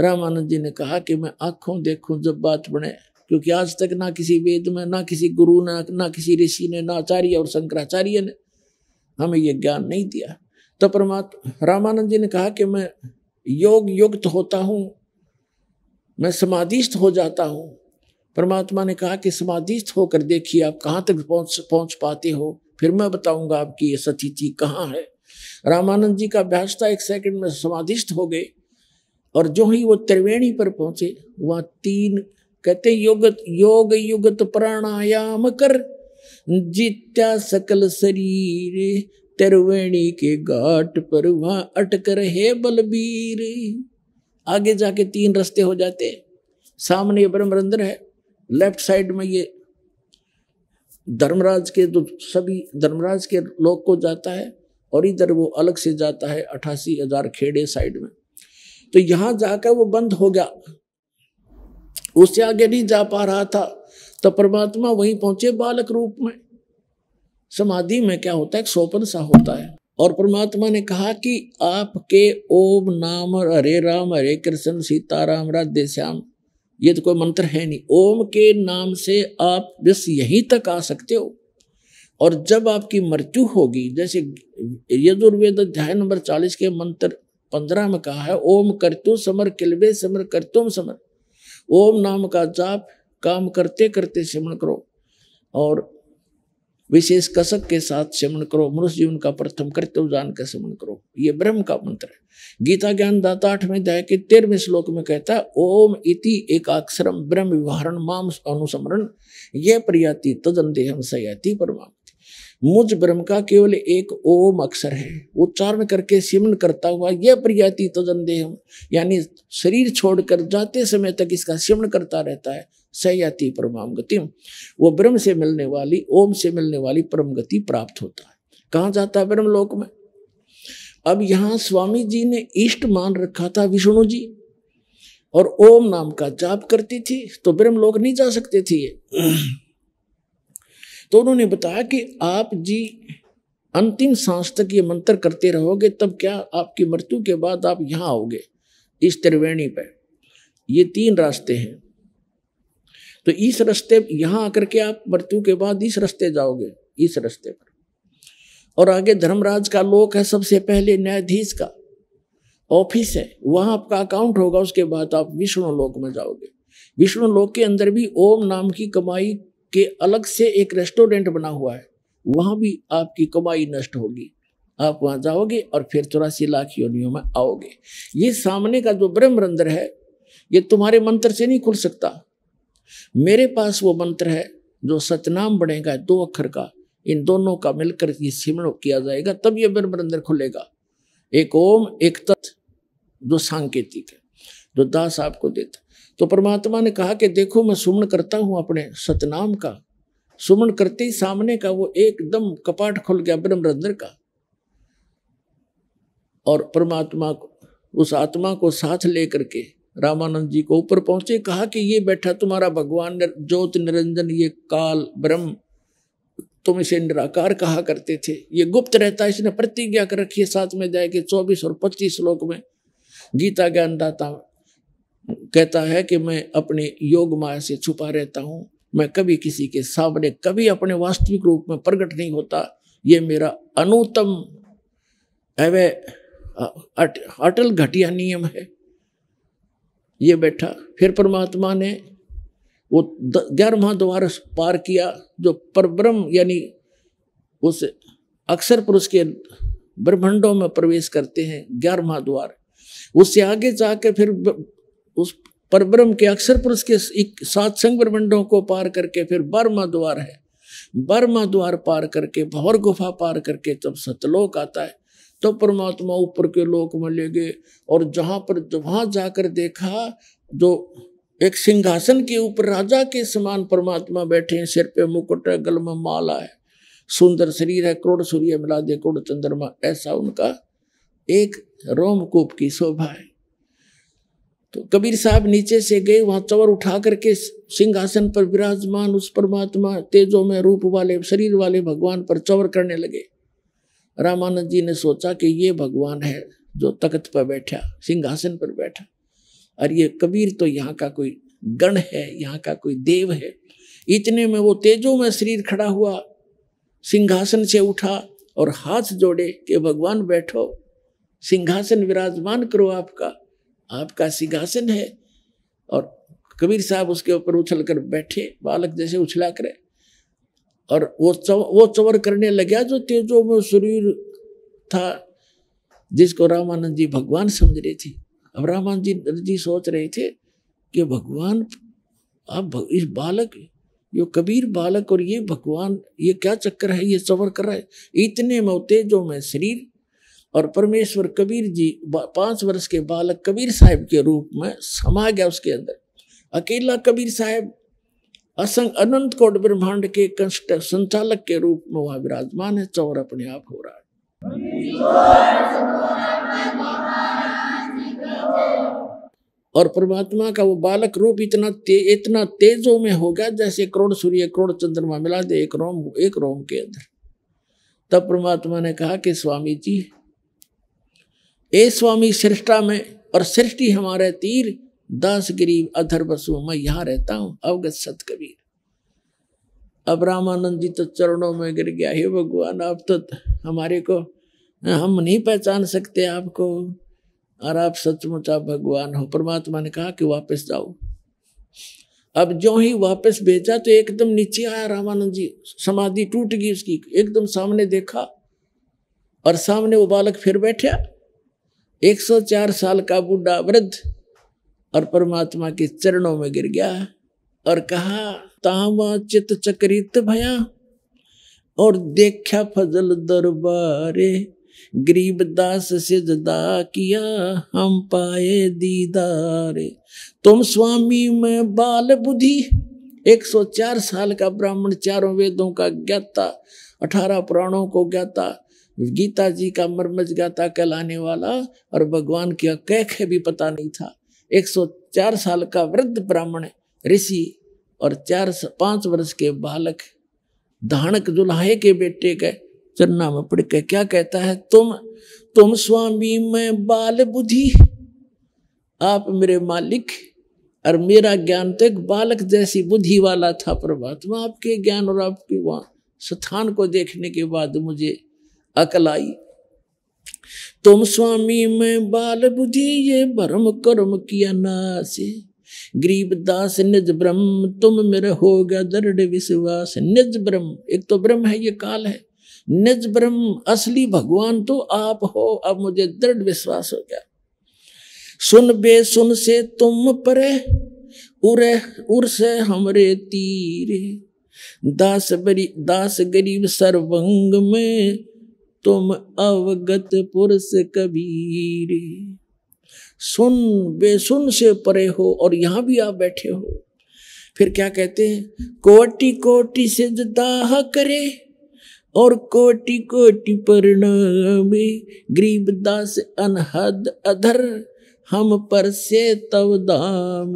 रामानंद जी ने कहा कि मैं आंखों देखूं जब बात बने क्योंकि आज तक ना किसी वेद में ना किसी गुरु ने ना किसी ऋषि ने ना आचार्य और शंकराचार्य ने हमें यह ज्ञान नहीं दिया तो परमात्मा रामानंद जी ने कहा कि मैं योग युक्त होता हूँ मैं समाधिस्थ हो जाता हूँ परमात्मा ने कहा कि समाधिस्थ होकर देखिए आप कहाँ तक पहुँच पहुँच पाते हो फिर मैं बताऊंगा आपकी ये थी कहाँ है रामानंद जी का अभ्यास था एक सेकंड में समाधिस्थ हो गए और जो ही वो त्रिवेणी पर पहुंचे वहां तीन कहते योग योग युगत प्राणायाम कर जित्या सकल शरीर तेरवेणी के घाट पर वहां अटक रहे बलबीर आगे जाके तीन रास्ते हो जाते सामने ये ब्रह्मरंद्र है लेफ्ट साइड में ये धर्मराज के तो सभी धर्मराज के लोग को जाता है और इधर वो अलग से जाता है अठासी हजार खेड़े साइड में तो यहाँ जाकर वो बंद हो गया उससे आगे नहीं जा पा रहा था तो परमात्मा वहीं पहुंचे बालक रूप में समाधि में क्या होता है एक सोपन सा होता है और परमात्मा ने कहा कि आपके ओम नाम हरे राम हरे कृष्ण सीताराम राधे श्याम ये तो कोई मंत्र है नहीं ओम के नाम से आप बस यहीं तक आ सकते हो और जब आपकी मृत्यु होगी जैसे यजुर्वेद अध्याय नंबर चालीस के मंत्र पंद्रह में कहा है ओम करतु समर किलबे समर करतुम समर ओम नाम का जाप काम करते करते स्मरण करो और विशेष कसक के साथ सेवन करो मनुष्य जीवन का प्रथम कर्तव्य जान का सेवन करो ये ब्रह्म का मंत्र है गीता ज्ञान दाता आठवें अध्याय के तेरहवें श्लोक में कहता है ओम इति एकाक्षरम ब्रह्म विवाहरण माम अनुसमरण ये प्रयाति तदन देहम सयाति परमा मुझ ब्रह्म का केवल एक ओम अक्षर है उच्चारण करके सिमन करता हुआ यह प्रयाति तदन देहम यानी शरीर छोड़कर जाते समय तक इसका सिमन करता रहता है सहयाती परमाम गति वो ब्रह्म से मिलने वाली ओम से मिलने वाली परम गति प्राप्त होता है कहाँ जाता है ब्रह्म लोक में अब यहाँ स्वामी जी ने इष्ट मान रखा था विष्णु जी और ओम नाम का जाप करती थी तो ब्रह्म लोक नहीं जा सकते थे ये तो उन्होंने बताया कि आप जी अंतिम सांस तक ये मंत्र करते रहोगे तब क्या आपकी मृत्यु के बाद आप यहाँ आओगे इस त्रिवेणी पर ये तीन रास्ते हैं तो इस रास्ते यहाँ आकर के आप मृत्यु के बाद इस रास्ते जाओगे इस रास्ते पर और आगे धर्मराज का लोक है सबसे पहले न्यायाधीश का ऑफिस है वहां आपका अकाउंट होगा उसके बाद आप विष्णु लोक में जाओगे विष्णु लोक के अंदर भी ओम नाम की कमाई के अलग से एक रेस्टोरेंट बना हुआ है वहां भी आपकी कमाई नष्ट होगी आप वहां जाओगे और फिर चौरासी लाख योनियों में आओगे ये सामने का जो ब्रह्मरंद्र है ये तुम्हारे मंत्र से नहीं खुल सकता मेरे पास वो मंत्र है जो सतनाम बनेगा दो अक्षर का इन दोनों का मिलकर ये सिमरण किया जाएगा तब ये ब्रह्म अंदर खुलेगा एक ओम एक तत्व जो सांकेतिक है जो दास आपको देता तो परमात्मा ने कहा कि देखो मैं सुमण करता हूँ अपने सतनाम का सुमण करते ही सामने का वो एकदम कपाट खुल गया ब्रह्म का और परमात्मा को उस आत्मा को साथ लेकर के रामानंद जी को ऊपर पहुंचे कहा कि ये बैठा तुम्हारा भगवान ज्योत निरंजन ये काल ब्रह्म तुम इसे निराकार कहा करते थे ये गुप्त रहता है इसने प्रतिज्ञा कर रखी है साथ में जाए कि चौबीस और पच्चीस श्लोक में गीता ज्ञानदाता कहता है कि मैं अपने योग माया से छुपा रहता हूँ मैं कभी किसी के सामने कभी अपने वास्तविक रूप में प्रकट नहीं होता ये मेरा अनुतम अवय अटल घटिया नियम है ये बैठा फिर परमात्मा ने वो ग्यारहवा द्वार पार किया जो परब्रह्म यानी उस अक्सर पुरुष के ब्रह्मंडों में प्रवेश करते हैं ग्यारहवा द्वार उससे आगे जाकर फिर उस परब्रह्म के अक्सर पुरुष के सात संग ब्रह्मंडों को पार करके फिर बारहवा द्वार है बर्मा द्वार पार करके भौर गुफा पार करके तब सतलोक आता है तो परमात्मा ऊपर के लोक में ले गए और जहाँ पर वहाँ जाकर देखा जो एक सिंहासन के ऊपर राजा के समान परमात्मा बैठे हैं सिर पे मुकुट है गल में माला है सुंदर शरीर है करोड़ सूर्य मिला दे करोड़ चंद्रमा ऐसा उनका एक रोमकूप की शोभा है तो कबीर साहब नीचे से गए वहां चवर उठा करके सिंहासन पर विराजमान उस परमात्मा तेजो में रूप वाले शरीर वाले भगवान पर चवर करने लगे रामानंद जी ने सोचा कि ये भगवान है जो तख्त पर बैठा सिंहासन पर बैठा और ये कबीर तो यहाँ का कोई गण है यहाँ का कोई देव है इतने में वो तेजो में शरीर खड़ा हुआ सिंहासन से उठा और हाथ जोड़े कि भगवान बैठो सिंहासन विराजमान करो आपका आपका सिंहासन है और कबीर साहब उसके ऊपर उछल कर बैठे बालक जैसे उछला करे और वो चव, वो चवर करने लगे जो तेजो में शरीर था जिसको रामानंद जी भगवान समझ रहे थे अब रामानंद जी जी सोच रहे थे कि भगवान अब इस बालक यो कबीर बालक और ये भगवान ये क्या चक्कर है ये चवर कर रहा है इतने में तेजो में शरीर और परमेश्वर कबीर जी पाँच वर्ष के बालक कबीर साहब के रूप में समा गया उसके अंदर अकेला कबीर साहब असंग अनंत कोट ब्रह्मांड के संचालक के रूप में वह विराजमान है चौर अपने आप हो रहा है और परमात्मा का वो बालक रूप इतना ते, इतना तेजो में हो गया जैसे करोड़ सूर्य करोड़ चंद्रमा मिला दे एक रोम एक रोम के अंदर तब परमात्मा ने कहा कि स्वामी जी ए स्वामी सृष्टा में और सृष्टि हमारे तीर दास गरीब अधर बसु मैं यहाँ रहता हूं अवगत सत कबीर अब रामानंद जी तो चरणों में गिर गया हे भगवान आप तो हमारे को हम नहीं पहचान सकते आपको और आप सचमुच आप भगवान हो परमात्मा ने कहा कि वापस जाओ अब जो ही वापस भेजा तो एकदम नीचे आया रामानंद जी समाधि टूट गई उसकी एकदम सामने देखा और सामने वो बालक फिर बैठा 104 साल का बूढ़ा वृद्ध और परमात्मा के चरणों में गिर गया और कहा तामा चित चक्रित भया और देखा फजल दरबारे गरीब दास से किया हम पाए दीदारे तुम स्वामी में बाल बुद्धि 104 साल का ब्राह्मण चारों वेदों का ज्ञाता अठारह पुराणों को ज्ञाता गीता जी का मर्मज गाता कहलाने वाला और भगवान की कैख भी पता नहीं था 104 साल का वृद्ध ब्राह्मण ऋषि और चार पांच वर्ष के बालक धानक दुल्हे के बेटे के चरना में पड़ के क्या कहता है तुम तुम स्वामी मैं बाल बुद्धि आप मेरे मालिक और मेरा ज्ञान तो एक बालक जैसी बुद्धि वाला था परमात्मा आपके ज्ञान और आपके वहां स्थान को देखने के बाद मुझे अकल आई तुम स्वामी में बाल ये भरम कर्म किया नास गरीब दास निज ब्रह्म तुम मेरे हो गया दृढ़ विश्वास निज ब्रह्म एक तो ब्रह्म है ये काल है निज ब्रह्म असली भगवान तो आप हो अब मुझे दृढ़ विश्वास हो गया सुन बे सुन से तुम परे उरे उर से हमरे तीर दास बरी दास गरीब सर्वंग में तुम अवगत पुरुष कबीर सुन बेसुन से परे हो और यहां भी आप बैठे हो फिर क्या कहते हैं कोटि कोटि से दाह करे और कोटि कोटि परिणाम गरीब दास अनहद अधर हम पर से तब दाम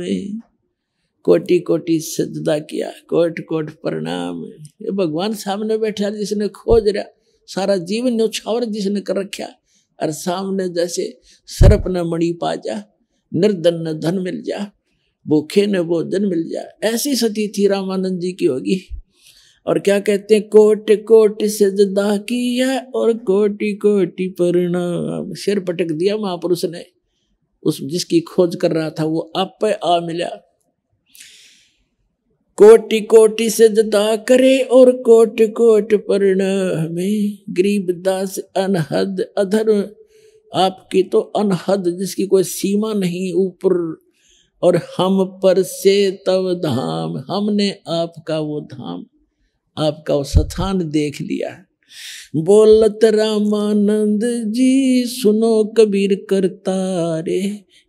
कोटि कोटि सजदा किया कोट कोट प्रणाम ये भगवान सामने बैठा जिसने खोज रहा सारा जीवन छावर जिसने कर रखा और सामने जैसे सरप न मणि पा जा निर्धन न धन मिल जा भूखे न भोजन मिल जा ऐसी सती थी रामानंद जी की होगी और क्या कहते हैं कोट कोट की किया और कोटि कोटि परिणाम सिर पटक दिया महापुरुष ने उस जिसकी खोज कर रहा था वो आप पे आ मिला कोटि कोटि से जता करे और कोट कोट हमें गरीब दास अनहद अधर आपकी तो अनहद जिसकी कोई सीमा नहीं ऊपर और हम पर से तब धाम हमने आपका वो धाम आपका वो स्थान देख लिया है बोलत रामानंद जी सुनो कबीर करता रे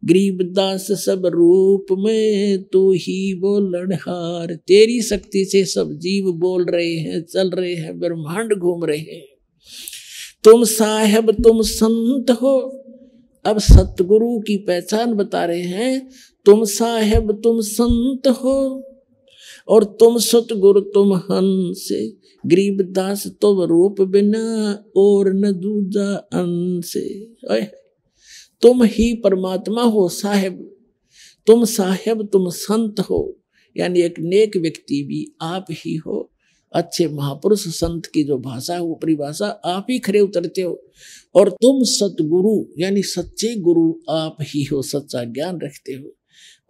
गरीबदास सब रूप में तू ही बोलन हार तेरी शक्ति से सब जीव बोल रहे हैं चल रहे हैं ब्रह्मांड घूम रहे हैं तुम साहेब तुम संत हो अब सतगुरु की पहचान बता रहे हैं तुम साहेब तुम संत हो और तुम सतगुर तुम हंस गरीब दास तुम रूप बिना और न दूजा अंस तुम ही परमात्मा हो साहेब तुम साहेब तुम संत हो यानी एक नेक व्यक्ति भी आप ही हो अच्छे महापुरुष संत की जो भाषा है वो परिभाषा आप ही खड़े उतरते हो और तुम सतगुरु यानी सच्चे गुरु आप ही हो सच्चा ज्ञान रखते हो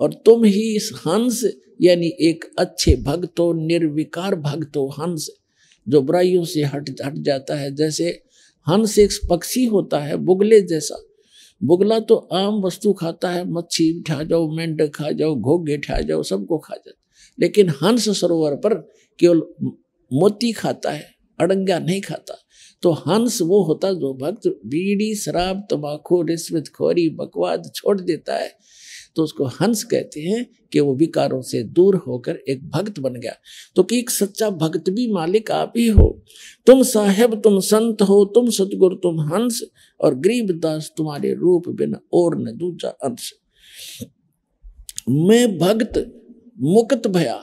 और तुम ही हंस यानी एक अच्छे भक्त हो निर्विकार भक्त हो हंस जो बुराइयों से हट हट जाता है जैसे हंस एक पक्षी होता है बुगले जैसा बुगला तो आम वस्तु खाता है मच्छी ठा जाओ मेंढक खा जाओ घोगे ठा जाओ सबको खा जाता लेकिन हंस सरोवर पर केवल मोती खाता है अड़ंगा नहीं खाता तो हंस वो होता जो भक्त बीड़ी शराब रिश्वत खोरी बकवाद छोड़ देता है तो उसको हंस कहते हैं कि वो विकारों से दूर होकर एक भक्त बन गया तो कि एक सच्चा भक्त भी मालिक आप ही हो तुम साहेब तुम संत हो तुम सतगुरु तुम हंस और गरीब दास तुम्हारे रूप बिना और न दूजा अंश मैं भक्त मुक्त भया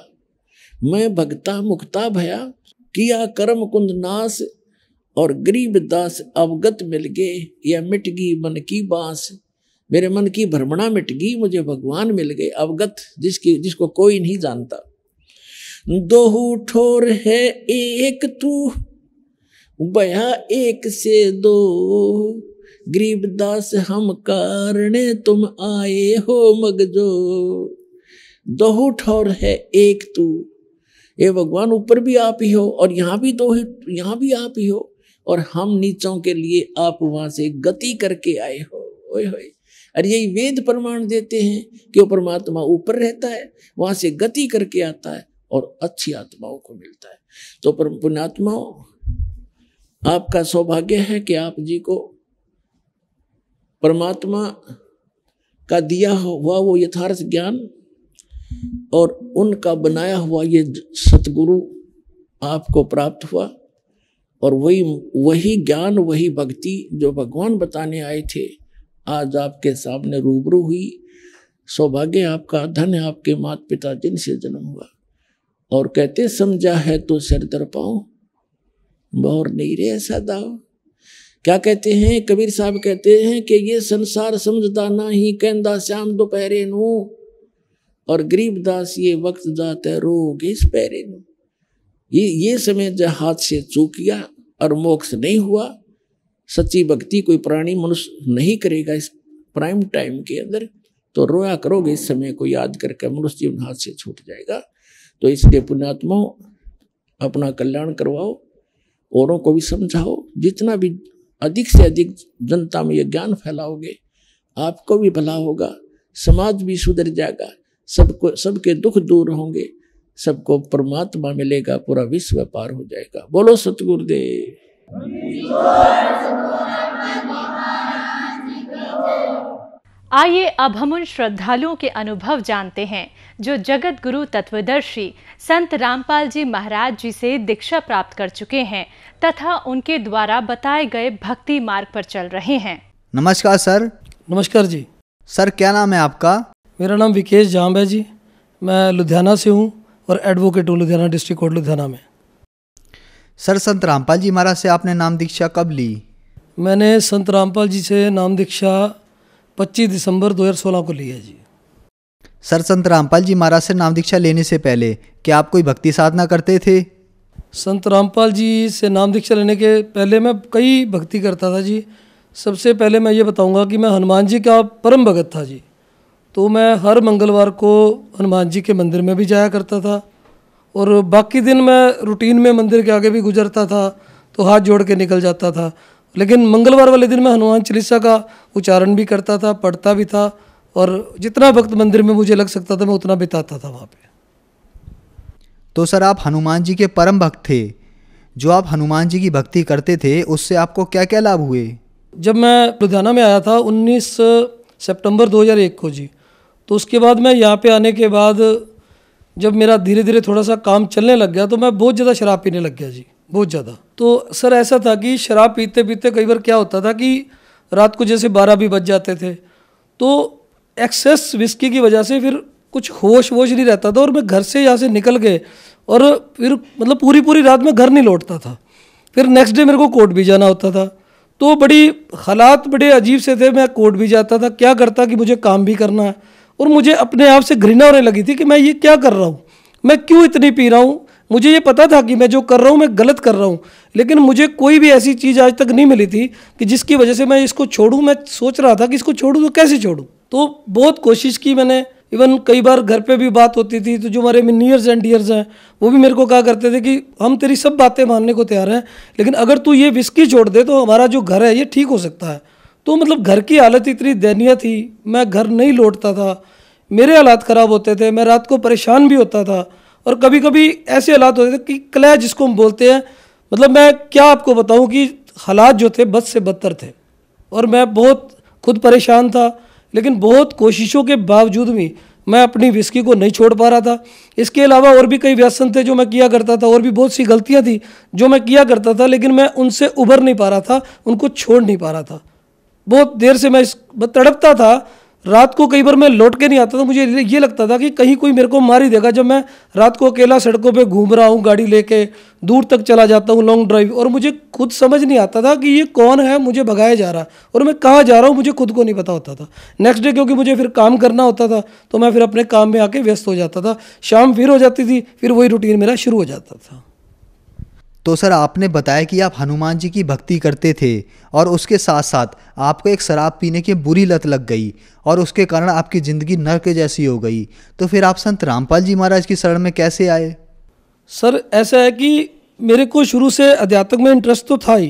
मैं भक्ता मुक्ता भया किया कर्म कुंद नाश और गरीब दास अवगत मिल गए या मिट गई मन की बांस मेरे मन की भ्रमणा मिट गई मुझे भगवान मिल गए अवगत जिसकी जिसको कोई नहीं जानता दोहू ठोर है एक तू बया एक से दो गरीबदास हम कारण तुम आए हो मगजो दोहू ठोर है एक तू ये भगवान ऊपर भी आप ही हो और यहाँ भी दो यहाँ भी आप ही हो और हम नीचों के लिए आप वहां से गति करके आए हो ओए होए और यही वेद प्रमाण देते हैं कि वो परमात्मा ऊपर रहता है वहां से गति करके आता है और अच्छी आत्माओं को मिलता है तो परम पुण्यात्माओं आपका सौभाग्य है कि आप जी को परमात्मा का दिया हुआ वो यथार्थ ज्ञान और उनका बनाया हुआ ये सतगुरु आपको प्राप्त हुआ और वही वही ज्ञान वही भक्ति जो भगवान बताने आए थे आज आपके सामने रूबरू हुई सौभाग्य आपका धन आपके माता पिता जिनसे जन्म हुआ और कहते समझा है तो सिर दर पाओ मोर नहीं रे ऐसा क्या कहते हैं कबीर साहब कहते हैं कि ये संसार समझदा ना ही कहदा श्याम दोपहरे नु और गरीब दास ये वक्त जाते रोग इस पैरे नु ये ये समय जहाज हाथ से चूक गया और मोक्ष नहीं हुआ सच्ची भक्ति कोई प्राणी मनुष्य नहीं करेगा इस प्राइम टाइम के अंदर तो रोया करोगे इस समय को याद करके मनुष्य जीवन हाथ से छूट जाएगा तो इसलिए पुण्यात्माओं अपना कल्याण करवाओ औरों को भी समझाओ जितना भी अधिक से अधिक जनता में यह ज्ञान फैलाओगे आपको भी भला होगा समाज भी सुधर जाएगा सबको सबके दुख दूर होंगे सबको परमात्मा मिलेगा पूरा विश्व व्यापार हो जाएगा बोलो सतगुरुदेव आइए अब हम उन श्रद्धालुओं के अनुभव जानते हैं जो जगत गुरु तत्वदर्शी संत रामपाल जी महाराज जी से दीक्षा प्राप्त कर चुके हैं तथा उनके द्वारा बताए गए भक्ति मार्ग पर चल रहे हैं नमस्कार सर नमस्कार जी सर क्या नाम है आपका मेरा नाम विकेश जाम्बे जी मैं लुधियाना से हूँ और एडवोकेट हूँ लुधियाना डिस्ट्रिक्ट कोर्ट लुधियाना में सर संत रामपाल जी महाराज से आपने नाम दीक्षा कब ली मैंने संत रामपाल जी से नाम दीक्षा 25 दिसंबर 2016 को ली है जी सर संत रामपाल जी महाराज से नाम दीक्षा लेने से पहले क्या आप कोई भक्ति साधना करते थे संत रामपाल जी से नाम दीक्षा लेने के पहले मैं कई भक्ति करता था जी सबसे पहले मैं ये बताऊंगा कि मैं हनुमान जी का परम भगत था जी तो मैं हर मंगलवार को हनुमान जी के मंदिर में भी जाया करता था और बाकी दिन मैं रूटीन में मंदिर के आगे भी गुजरता था तो हाथ जोड़ के निकल जाता था लेकिन मंगलवार वाले दिन मैं हनुमान चालीसा का उच्चारण भी करता था पढ़ता भी था और जितना वक्त मंदिर में मुझे लग सकता था मैं उतना बिताता था वहाँ पे तो सर आप हनुमान जी के परम भक्त थे जो आप हनुमान जी की भक्ति करते थे उससे आपको क्या क्या लाभ हुए जब मैं लुधियाना में आया था 19 सितंबर 2001 को जी तो उसके बाद मैं यहाँ पे आने के बाद जब मेरा धीरे धीरे थोड़ा सा काम चलने लग गया तो मैं बहुत ज़्यादा शराब पीने लग गया जी बहुत ज़्यादा तो सर ऐसा था कि शराब पीते पीते कई बार क्या होता था कि रात को जैसे बारह भी बज जाते थे तो एक्सेस विस्की की वजह से फिर कुछ होश वोश नहीं रहता था और मैं घर से यहाँ से निकल गए और फिर मतलब पूरी पूरी रात में घर नहीं लौटता था फिर नेक्स्ट डे मेरे को कोर्ट भी जाना होता था तो बड़ी हालात बड़े अजीब से थे मैं कोर्ट भी जाता था क्या करता कि मुझे काम भी करना है और मुझे अपने आप से घृणा होने लगी थी कि मैं ये क्या कर रहा हूँ मैं क्यों इतनी पी रहा हूँ मुझे ये पता था कि मैं जो कर रहा हूँ मैं गलत कर रहा हूँ लेकिन मुझे कोई भी ऐसी चीज़ आज तक नहीं मिली थी कि जिसकी वजह से मैं इसको छोड़ूँ मैं सोच रहा था कि इसको छोड़ूँ तो कैसे छोड़ूँ तो बहुत कोशिश की मैंने इवन कई बार घर पे भी बात होती थी तो जो हमारे मिनियर्स एंड डियर्स हैं वो भी मेरे को कहा करते थे कि हम तेरी सब बातें मानने को तैयार हैं लेकिन अगर तू ये विस्की छोड़ दे तो हमारा जो घर है ये ठीक हो सकता है तो मतलब घर की हालत इतनी दयनीय थी मैं घर नहीं लौटता था मेरे हालात ख़राब होते थे मैं रात को परेशान भी होता था और कभी कभी ऐसे हालात होते थे कि कलह जिसको हम बोलते हैं मतलब मैं क्या आपको बताऊं कि हालात जो थे बद से बदतर थे और मैं बहुत खुद परेशान था लेकिन बहुत कोशिशों के बावजूद भी मैं अपनी विस्की को नहीं छोड़ पा रहा था इसके अलावा और भी कई व्यसन थे जो मैं किया करता था और भी बहुत सी गलतियाँ थी जो मैं किया करता था लेकिन मैं उनसे उभर नहीं पा रहा था उनको छोड़ नहीं पा रहा था बहुत देर से मैं इस तड़पता था रात को कई बार मैं लौट के नहीं आता था मुझे ये लगता था कि कहीं कोई मेरे को मार ही देगा जब मैं रात को अकेला सड़कों पे घूम रहा हूँ गाड़ी लेके दूर तक चला जाता हूँ लॉन्ग ड्राइव और मुझे खुद समझ नहीं आता था कि ये कौन है मुझे भगाया जा रहा और मैं कहाँ जा रहा हूँ मुझे खुद को नहीं पता होता था नेक्स्ट डे क्योंकि मुझे फिर काम करना होता था तो मैं फिर अपने काम में आके व्यस्त हो जाता था शाम फिर हो जाती थी फिर वही रूटीन मेरा शुरू हो जाता था तो सर आपने बताया कि आप हनुमान जी की भक्ति करते थे और उसके साथ साथ आपको एक शराब पीने की बुरी लत लग गई और उसके कारण आपकी ज़िंदगी नर्क जैसी हो गई तो फिर आप संत रामपाल जी महाराज की शरण में कैसे आए सर ऐसा है कि मेरे को शुरू से अध्यात्म में इंटरेस्ट तो था ही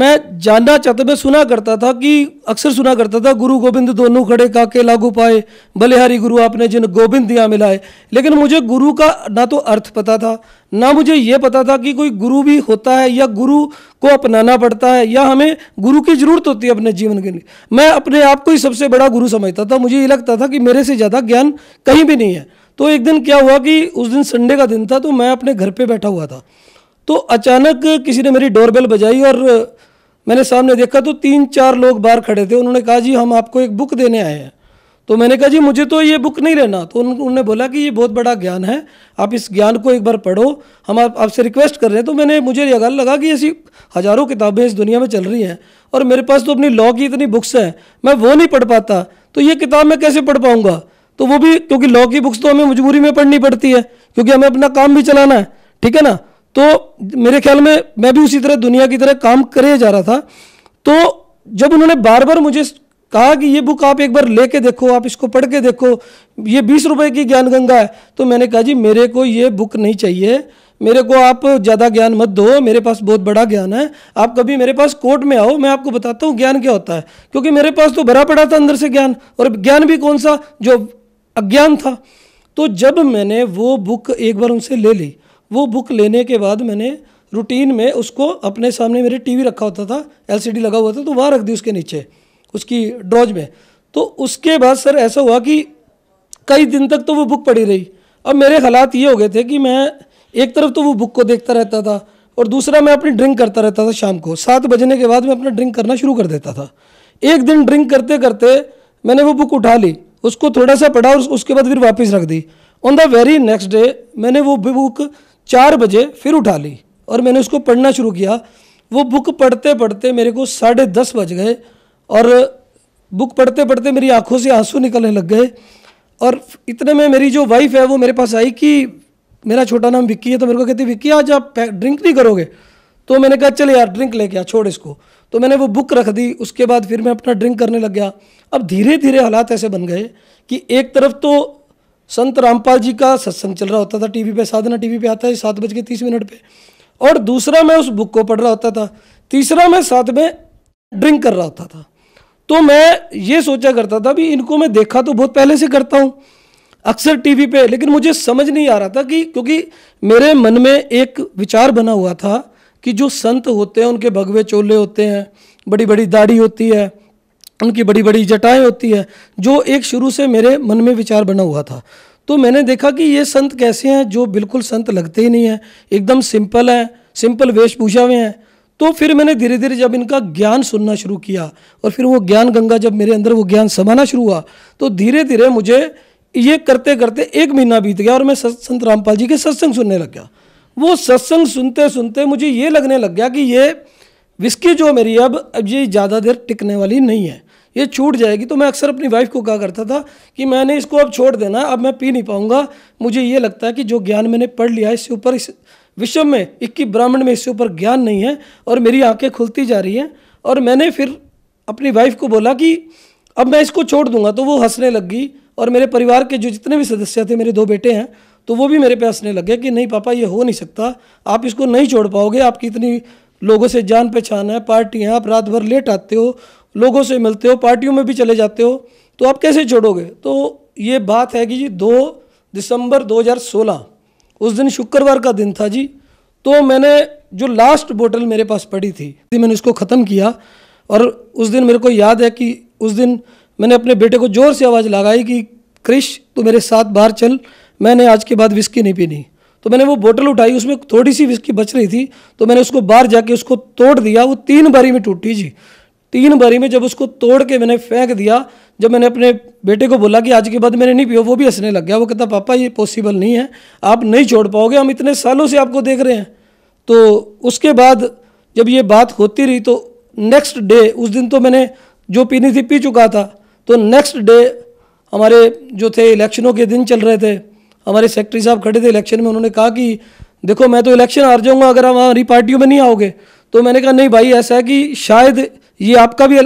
मैं जानना चाहता मैं सुना करता था कि अक्सर सुना करता था गुरु गोविंद दोनों खड़े काके लागू पाए बलिहारी गुरु आपने जिन गोविंद दिया मिलाए लेकिन मुझे गुरु का ना तो अर्थ पता था ना मुझे ये पता था कि कोई गुरु भी होता है या गुरु को अपनाना पड़ता है या हमें गुरु की ज़रूरत होती है अपने जीवन के लिए मैं अपने आप को ही सबसे बड़ा गुरु समझता था मुझे ये लगता था कि मेरे से ज़्यादा ज्ञान कहीं भी नहीं है तो एक दिन क्या हुआ कि उस दिन संडे का दिन था तो मैं अपने घर पर बैठा हुआ था तो अचानक किसी ने मेरी डोरबेल बजाई और मैंने सामने देखा तो तीन चार लोग बाहर खड़े थे उन्होंने कहा जी हम आपको एक बुक देने आए हैं तो मैंने कहा जी मुझे तो ये बुक नहीं रहना तो उन्होंने बोला कि ये बहुत बड़ा ज्ञान है आप इस ज्ञान को एक बार पढ़ो हम आप आपसे रिक्वेस्ट कर रहे हैं तो मैंने मुझे यह गल लगा कि ऐसी हज़ारों किताबें इस दुनिया में चल रही हैं और मेरे पास तो अपनी लॉ की इतनी बुक्स हैं मैं वो नहीं पढ़ पाता तो ये किताब मैं कैसे पढ़ पाऊँगा तो वो भी क्योंकि लॉ की बुक्स तो हमें मजबूरी में पढ़नी पड़ती है क्योंकि हमें अपना काम भी चलाना है ठीक है ना तो मेरे ख्याल में मैं भी उसी तरह दुनिया की तरह काम करे जा रहा था तो जब उन्होंने बार बार मुझे कहा कि ये बुक आप एक बार लेके देखो आप इसको पढ़ के देखो ये बीस रुपए की ज्ञान गंगा है तो मैंने कहा जी मेरे को ये बुक नहीं चाहिए मेरे को आप ज़्यादा ज्ञान मत दो मेरे पास बहुत बड़ा ज्ञान है आप कभी मेरे पास कोर्ट में आओ मैं आपको बताता हूँ ज्ञान क्या होता है क्योंकि मेरे पास तो भरा पड़ा था अंदर से ज्ञान और ज्ञान भी कौन सा जो अज्ञान था तो जब मैंने वो बुक एक बार उनसे ले ली वो बुक लेने के बाद मैंने रूटीन में उसको अपने सामने मेरे टीवी रखा होता था एलसीडी लगा हुआ था तो वहाँ रख दी उसके नीचे उसकी ड्रॉज में तो उसके बाद सर ऐसा हुआ कि कई दिन तक तो वो बुक पड़ी रही अब मेरे हालात ये हो गए थे कि मैं एक तरफ तो वो बुक को देखता रहता था और दूसरा मैं अपनी ड्रिंक करता रहता था शाम को सात बजने के बाद मैं अपना ड्रिंक करना शुरू कर देता था एक दिन ड्रिंक करते करते मैंने वो बुक उठा ली उसको थोड़ा सा पढ़ा और उसके बाद फिर वापस रख दी on the very next day मैंने वो बुक चार बजे फिर उठा ली और मैंने उसको पढ़ना शुरू किया वो बुक पढ़ते पढ़ते मेरे को साढ़े दस बज गए और बुक पढ़ते पढ़ते मेरी आंखों से आंसू निकलने लग गए और इतने में मेरी जो वाइफ है वो मेरे पास आई कि मेरा छोटा नाम विक्की है तो मेरे को कहती विक्की आज आप ड्रिंक नहीं करोगे तो मैंने कहा चले यार ड्रिंक लेके आ छोड़ इसको तो मैंने वो बुक रख दी उसके बाद फिर मैं अपना ड्रिंक करने लग गया अब धीरे धीरे हालात ऐसे बन गए कि एक तरफ तो संत रामपाल जी का सत्संग चल रहा होता था टीवी पे साधना टीवी पे आता है सात बज के तीस मिनट पे और दूसरा मैं उस बुक को पढ़ रहा होता था तीसरा मैं साथ में ड्रिंक कर रहा होता था तो मैं ये सोचा करता था भी इनको मैं देखा तो बहुत पहले से करता हूँ अक्सर टीवी पे लेकिन मुझे समझ नहीं आ रहा था कि क्योंकि मेरे मन में एक विचार बना हुआ था कि जो संत होते हैं उनके भगवे चोले होते हैं बड़ी बड़ी दाढ़ी होती है उनकी बड़ी बड़ी जटाएं होती है जो एक शुरू से मेरे मन में विचार बना हुआ था तो मैंने देखा कि ये संत कैसे हैं जो बिल्कुल संत लगते ही नहीं हैं एकदम सिंपल हैं सिंपल वेशभूषा में हैं तो फिर मैंने धीरे धीरे जब इनका ज्ञान सुनना शुरू किया और फिर वो ज्ञान गंगा जब मेरे अंदर वो ज्ञान समाना शुरू हुआ तो धीरे धीरे मुझे ये करते करते एक महीना बीत गया और मैं संत रामपाल जी के सत्संग सुनने लग गया वो सत्संग सुनते सुनते मुझे ये लगने लग गया कि ये विस्की जो मेरी अब अब ये ज़्यादा देर टिकने वाली नहीं है ये छूट जाएगी तो मैं अक्सर अपनी वाइफ को कहा करता था कि मैंने इसको अब छोड़ देना अब मैं पी नहीं पाऊँगा मुझे ये लगता है कि जो ज्ञान मैंने पढ़ लिया इससे ऊपर इस विश्व में इक्की ब्राह्मण में इससे ऊपर ज्ञान नहीं है और मेरी आँखें खुलती जा रही हैं और मैंने फिर अपनी वाइफ को बोला कि अब मैं इसको छोड़ दूंगा तो वो हंसने लग गई और मेरे परिवार के जो जितने भी सदस्य थे मेरे दो बेटे हैं तो वो भी मेरे पे हंसने लगे कि नहीं पापा ये हो नहीं सकता आप इसको नहीं छोड़ पाओगे आपकी इतनी लोगों से जान पहचान है पार्टी हैं आप रात भर लेट आते हो लोगों से मिलते हो पार्टियों में भी चले जाते हो तो आप कैसे छोड़ोगे तो ये बात है कि जी दो दिसंबर 2016 उस दिन शुक्रवार का दिन था जी तो मैंने जो लास्ट बोतल मेरे पास पड़ी थी मैंने उसको ख़त्म किया और उस दिन मेरे को याद है कि उस दिन मैंने अपने बेटे को ज़ोर से आवाज़ लगाई कि क्रिश तू मेरे साथ बाहर चल मैंने आज के बाद विस्की नहीं पीनी तो मैंने वो बोतल उठाई उसमें थोड़ी सी विस्की बच रही थी तो मैंने उसको बाहर जाके उसको तोड़ दिया वो तीन बारी में टूटी जी तीन बारी में जब उसको तोड़ के मैंने फेंक दिया जब मैंने अपने बेटे को बोला कि आज के बाद मैंने नहीं पियो वो भी हंसने लग गया वो कहता पापा ये पॉसिबल नहीं है आप नहीं छोड़ पाओगे हम इतने सालों से आपको देख रहे हैं तो उसके बाद जब ये बात होती रही तो नेक्स्ट डे उस दिन तो मैंने जो पीनी थी पी चुका था तो नेक्स्ट डे हमारे जो थे इलेक्शनों के दिन चल रहे थे हमारे सेक्रेटरी साहब खड़े थे इलेक्शन में उन्होंने कहा कि देखो मैं तो इलेक्शन हार जाऊंगा अगर हमारी पार्टियों में नहीं आओगे तो मैंने कहा नहीं भाई ऐसा है कि शायद ये आपका भी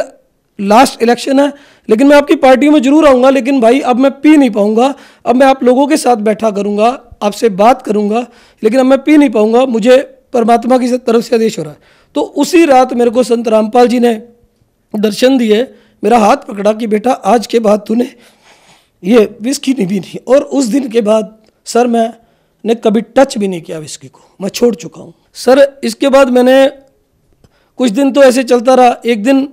लास्ट इलेक्शन है लेकिन मैं आपकी पार्टी में ज़रूर आऊँगा लेकिन भाई अब मैं पी नहीं पाऊँगा अब मैं आप लोगों के साथ बैठा करूँगा आपसे बात करूँगा लेकिन अब मैं पी नहीं पाऊँगा मुझे परमात्मा की तरफ से आदेश हो रहा है तो उसी रात मेरे को संत रामपाल जी ने दर्शन दिए मेरा हाथ पकड़ा कि बेटा आज के बाद तूने ये विस्की नहीं नहीं और उस दिन के बाद सर मैं ने कभी टच भी नहीं किया विस्की को मैं छोड़ चुका हूँ सर इसके बाद मैंने कुछ दिन तो ऐसे चलता रहा एक दिन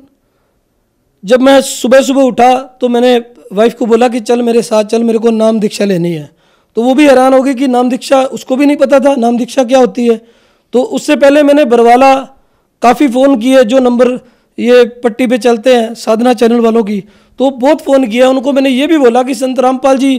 जब मैं सुबह सुबह उठा तो मैंने वाइफ को बोला कि चल मेरे साथ चल मेरे को नाम दीक्षा लेनी है तो वो भी हैरान हो गई कि नाम दीक्षा उसको भी नहीं पता था नाम दीक्षा क्या होती है तो उससे पहले मैंने बरवाला काफ़ी फ़ोन किए जो नंबर ये पट्टी पे चलते हैं साधना चैनल वालों की तो बहुत फ़ोन किया उनको मैंने ये भी बोला कि संत रामपाल जी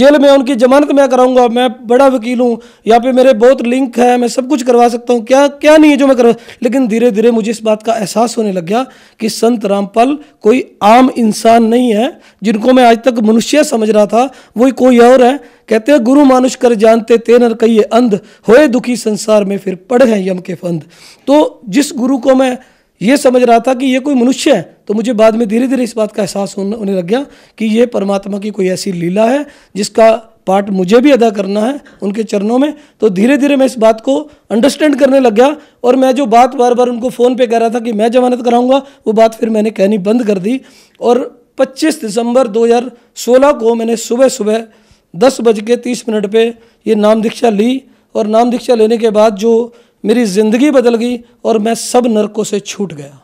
जेल में उनकी जमानत मैं कराऊंगा मैं बड़ा वकील हूँ यहाँ पे मेरे बहुत लिंक है मैं सब कुछ करवा सकता हूँ क्या क्या नहीं है जो मैं करवा लेकिन धीरे धीरे मुझे इस बात का एहसास होने लग गया कि संत रामपाल कोई आम इंसान नहीं है जिनको मैं आज तक मनुष्य समझ रहा था वही कोई और है कहते हैं गुरु मानुष कर जानते ते नर कहिए अंध होए दुखी संसार में फिर पढ़ हैं यम के फंद तो जिस गुरु को मैं ये समझ रहा था कि ये कोई मनुष्य है तो मुझे बाद में धीरे धीरे इस बात का एहसास होने लग गया कि ये परमात्मा की कोई ऐसी लीला है जिसका पार्ट मुझे भी अदा करना है उनके चरणों में तो धीरे धीरे मैं इस बात को अंडरस्टैंड करने लग गया और मैं जो बात बार बार उनको फ़ोन पे कह रहा था कि मैं जमानत कराऊंगा वो बात फिर मैंने कहनी बंद कर दी और 25 दिसंबर 2016 को मैंने सुबह सुबह दस बज के तीस मिनट पर ये नाम दीक्षा ली और नाम दीक्षा लेने के बाद जो मेरी ज़िंदगी बदल गई और मैं सब नरकों से छूट गया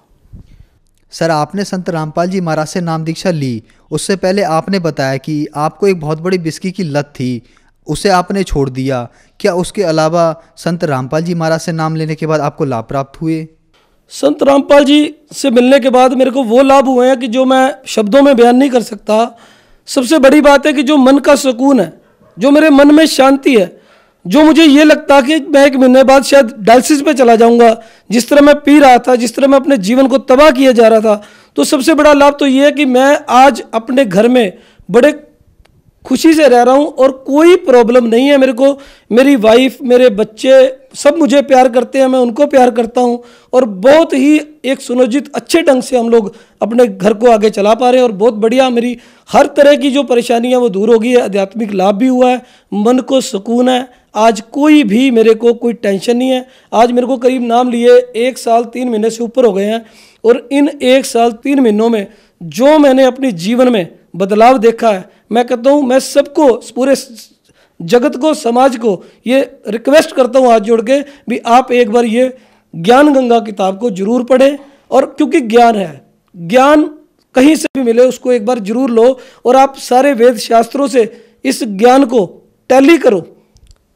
सर आपने संत रामपाल जी महाराज से नाम दीक्षा ली उससे पहले आपने बताया कि आपको एक बहुत बड़ी बिस्की की लत थी उसे आपने छोड़ दिया क्या उसके अलावा संत रामपाल जी महाराज से नाम लेने के बाद आपको लाभ प्राप्त हुए संत रामपाल जी से मिलने के बाद मेरे को वो लाभ हुए हैं कि जो मैं शब्दों में बयान नहीं कर सकता सबसे बड़ी बात है कि जो मन का सुकून है जो मेरे मन में शांति है जो मुझे ये लगता कि मैं एक महीने बाद शायद डायलिसिस पे चला जाऊंगा जिस तरह मैं पी रहा था जिस तरह मैं अपने जीवन को तबाह किया जा रहा था तो सबसे बड़ा लाभ तो ये है कि मैं आज अपने घर में बड़े खुशी से रह रहा हूँ और कोई प्रॉब्लम नहीं है मेरे को मेरी वाइफ मेरे बच्चे सब मुझे प्यार करते हैं मैं उनको प्यार करता हूँ और बहुत ही एक सुनियोजित अच्छे ढंग से हम लोग अपने घर को आगे चला पा रहे हैं और बहुत बढ़िया मेरी हर तरह की जो परेशानी है वो दूर हो गई है आध्यात्मिक लाभ भी हुआ है मन को सुकून है आज कोई भी मेरे को कोई टेंशन नहीं है आज मेरे को करीब नाम लिए एक साल तीन महीने से ऊपर हो गए हैं और इन एक साल तीन महीनों में जो मैंने अपने जीवन में बदलाव देखा है मैं कहता हूँ मैं सबको पूरे जगत को समाज को ये रिक्वेस्ट करता हूँ हाथ जोड़ के भी आप एक बार ये ज्ञान गंगा किताब को जरूर पढ़ें और क्योंकि ज्ञान है ज्ञान कहीं से भी मिले उसको एक बार जरूर लो और आप सारे वेद शास्त्रों से इस ज्ञान को टैली करो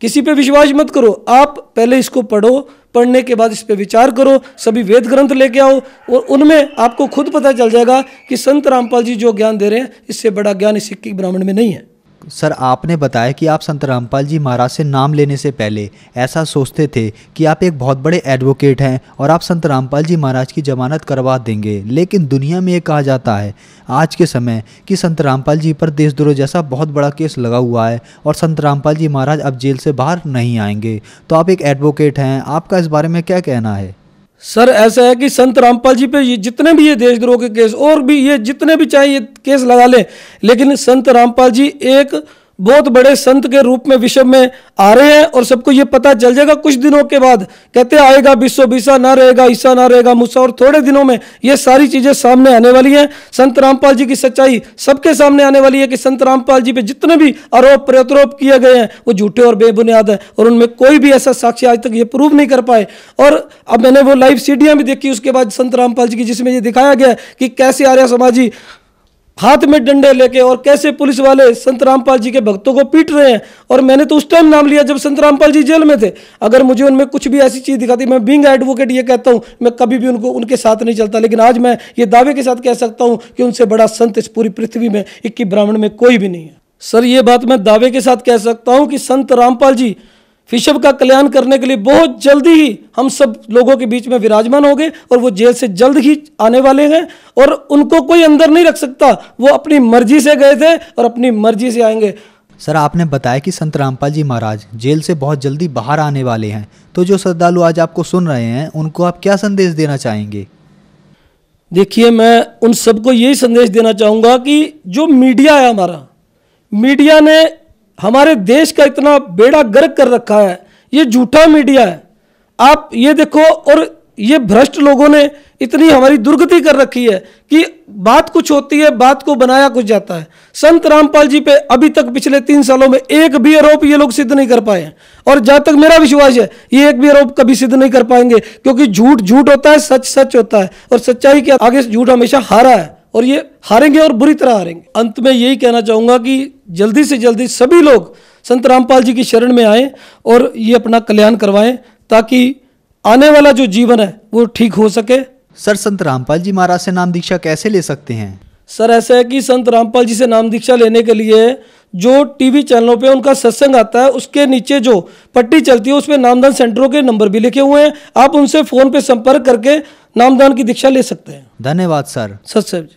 किसी पे विश्वास मत करो आप पहले इसको पढ़ो पढ़ने के बाद इस पर विचार करो सभी वेद ग्रंथ लेके आओ और उनमें आपको खुद पता चल जाएगा कि संत रामपाल जी जो ज्ञान दे रहे हैं इससे बड़ा ज्ञान इस सिक्की ब्राह्मण में नहीं है सर आपने बताया कि आप संत रामपाल जी महाराज से नाम लेने से पहले ऐसा सोचते थे कि आप एक बहुत बड़े एडवोकेट हैं और आप संत रामपाल जी महाराज की जमानत करवा देंगे लेकिन दुनिया में ये कहा जाता है आज के समय कि संत रामपाल जी पर देशद्रोह जैसा बहुत बड़ा केस लगा हुआ है और संत रामपाल जी महाराज अब जेल से बाहर नहीं आएंगे तो आप एक एडवोकेट हैं आपका इस बारे में क्या कहना है सर ऐसा है कि संत रामपाल जी पे ये जितने भी ये देशद्रोह के केस और भी ये जितने भी चाहे ये केस लगा लें लेकिन संत रामपाल जी एक बहुत बड़े संत के रूप में विश्व में आ रहे हैं और सबको ये पता चल जाएगा कुछ दिनों के बाद कहते आएगा विश्व बीसा ना रहेगा ईसा ना रहेगा मूसा और थोड़े दिनों में ये सारी चीज़ें सामने आने वाली हैं संत रामपाल जी की सच्चाई सबके सामने आने वाली है कि संत रामपाल जी पे जितने भी आरोप प्रत्यारोप किए गए हैं वो झूठे और बेबुनियाद है और उनमें कोई भी ऐसा साक्ष्य आज तक ये प्रूव नहीं कर पाए और अब मैंने वो लाइव सीढ़ियां भी देखी उसके बाद संत रामपाल जी की जिसमें ये दिखाया गया कि कैसे आर्या समाजी हाथ में डंडे लेके और कैसे पुलिस वाले संत रामपाल जी के भक्तों को पीट रहे हैं और मैंने तो उस टाइम नाम लिया जब संत रामपाल जी जेल में थे अगर मुझे उनमें कुछ भी ऐसी चीज़ दिखाती मैं बींग एडवोकेट ये कहता हूँ मैं कभी भी उनको उनके साथ नहीं चलता लेकिन आज मैं ये दावे के साथ कह सकता हूँ कि उनसे बड़ा संत इस पूरी पृथ्वी में इक्की ब्राह्मण में कोई भी नहीं है सर ये बात मैं दावे के साथ कह सकता हूँ कि संत रामपाल जी फिशब का कल्याण करने के लिए बहुत जल्दी ही हम सब लोगों के बीच में विराजमान हो गए और वो जेल से जल्द ही आने वाले हैं और उनको कोई अंदर नहीं रख सकता वो अपनी मर्जी से गए थे और अपनी मर्जी से आएंगे सर आपने बताया कि संत रामपाल जी महाराज जेल से बहुत जल्दी बाहर आने वाले हैं तो जो श्रद्धालु आज आपको सुन रहे हैं उनको आप क्या संदेश देना चाहेंगे देखिए मैं उन सबको यही संदेश देना चाहूँगा कि जो मीडिया है हमारा मीडिया ने हमारे देश का इतना बेड़ा गर्क कर रखा है ये झूठा मीडिया है आप ये देखो और ये भ्रष्ट लोगों ने इतनी हमारी दुर्गति कर रखी है कि बात कुछ होती है बात को बनाया कुछ जाता है संत रामपाल जी पे अभी तक पिछले तीन सालों में एक भी आरोप ये लोग सिद्ध नहीं कर पाए हैं और जहां तक मेरा विश्वास है ये एक भी आरोप कभी सिद्ध नहीं कर पाएंगे क्योंकि झूठ झूठ होता है सच सच होता है और सच्चाई के आगे झूठ हमेशा हारा है और ये हारेंगे और बुरी तरह हारेंगे अंत में यही कहना चाहूँगा कि जल्दी से जल्दी सभी लोग संत रामपाल जी की शरण में आएँ और ये अपना कल्याण करवाएँ ताकि आने वाला जो जीवन है वो ठीक हो सके सर संत रामपाल जी महाराज से नाम दीक्षा कैसे ले सकते हैं सर ऐसा है कि संत रामपाल जी से नाम दीक्षा लेने के लिए जो टीवी चैनलों पे उनका सत्संग आता है उसके नीचे जो पट्टी चलती है उसमें नामदान सेंटरों के नंबर भी लिखे हुए हैं आप उनसे फ़ोन पे संपर्क करके नामदान की दीक्षा ले सकते हैं धन्यवाद सर सत्य जी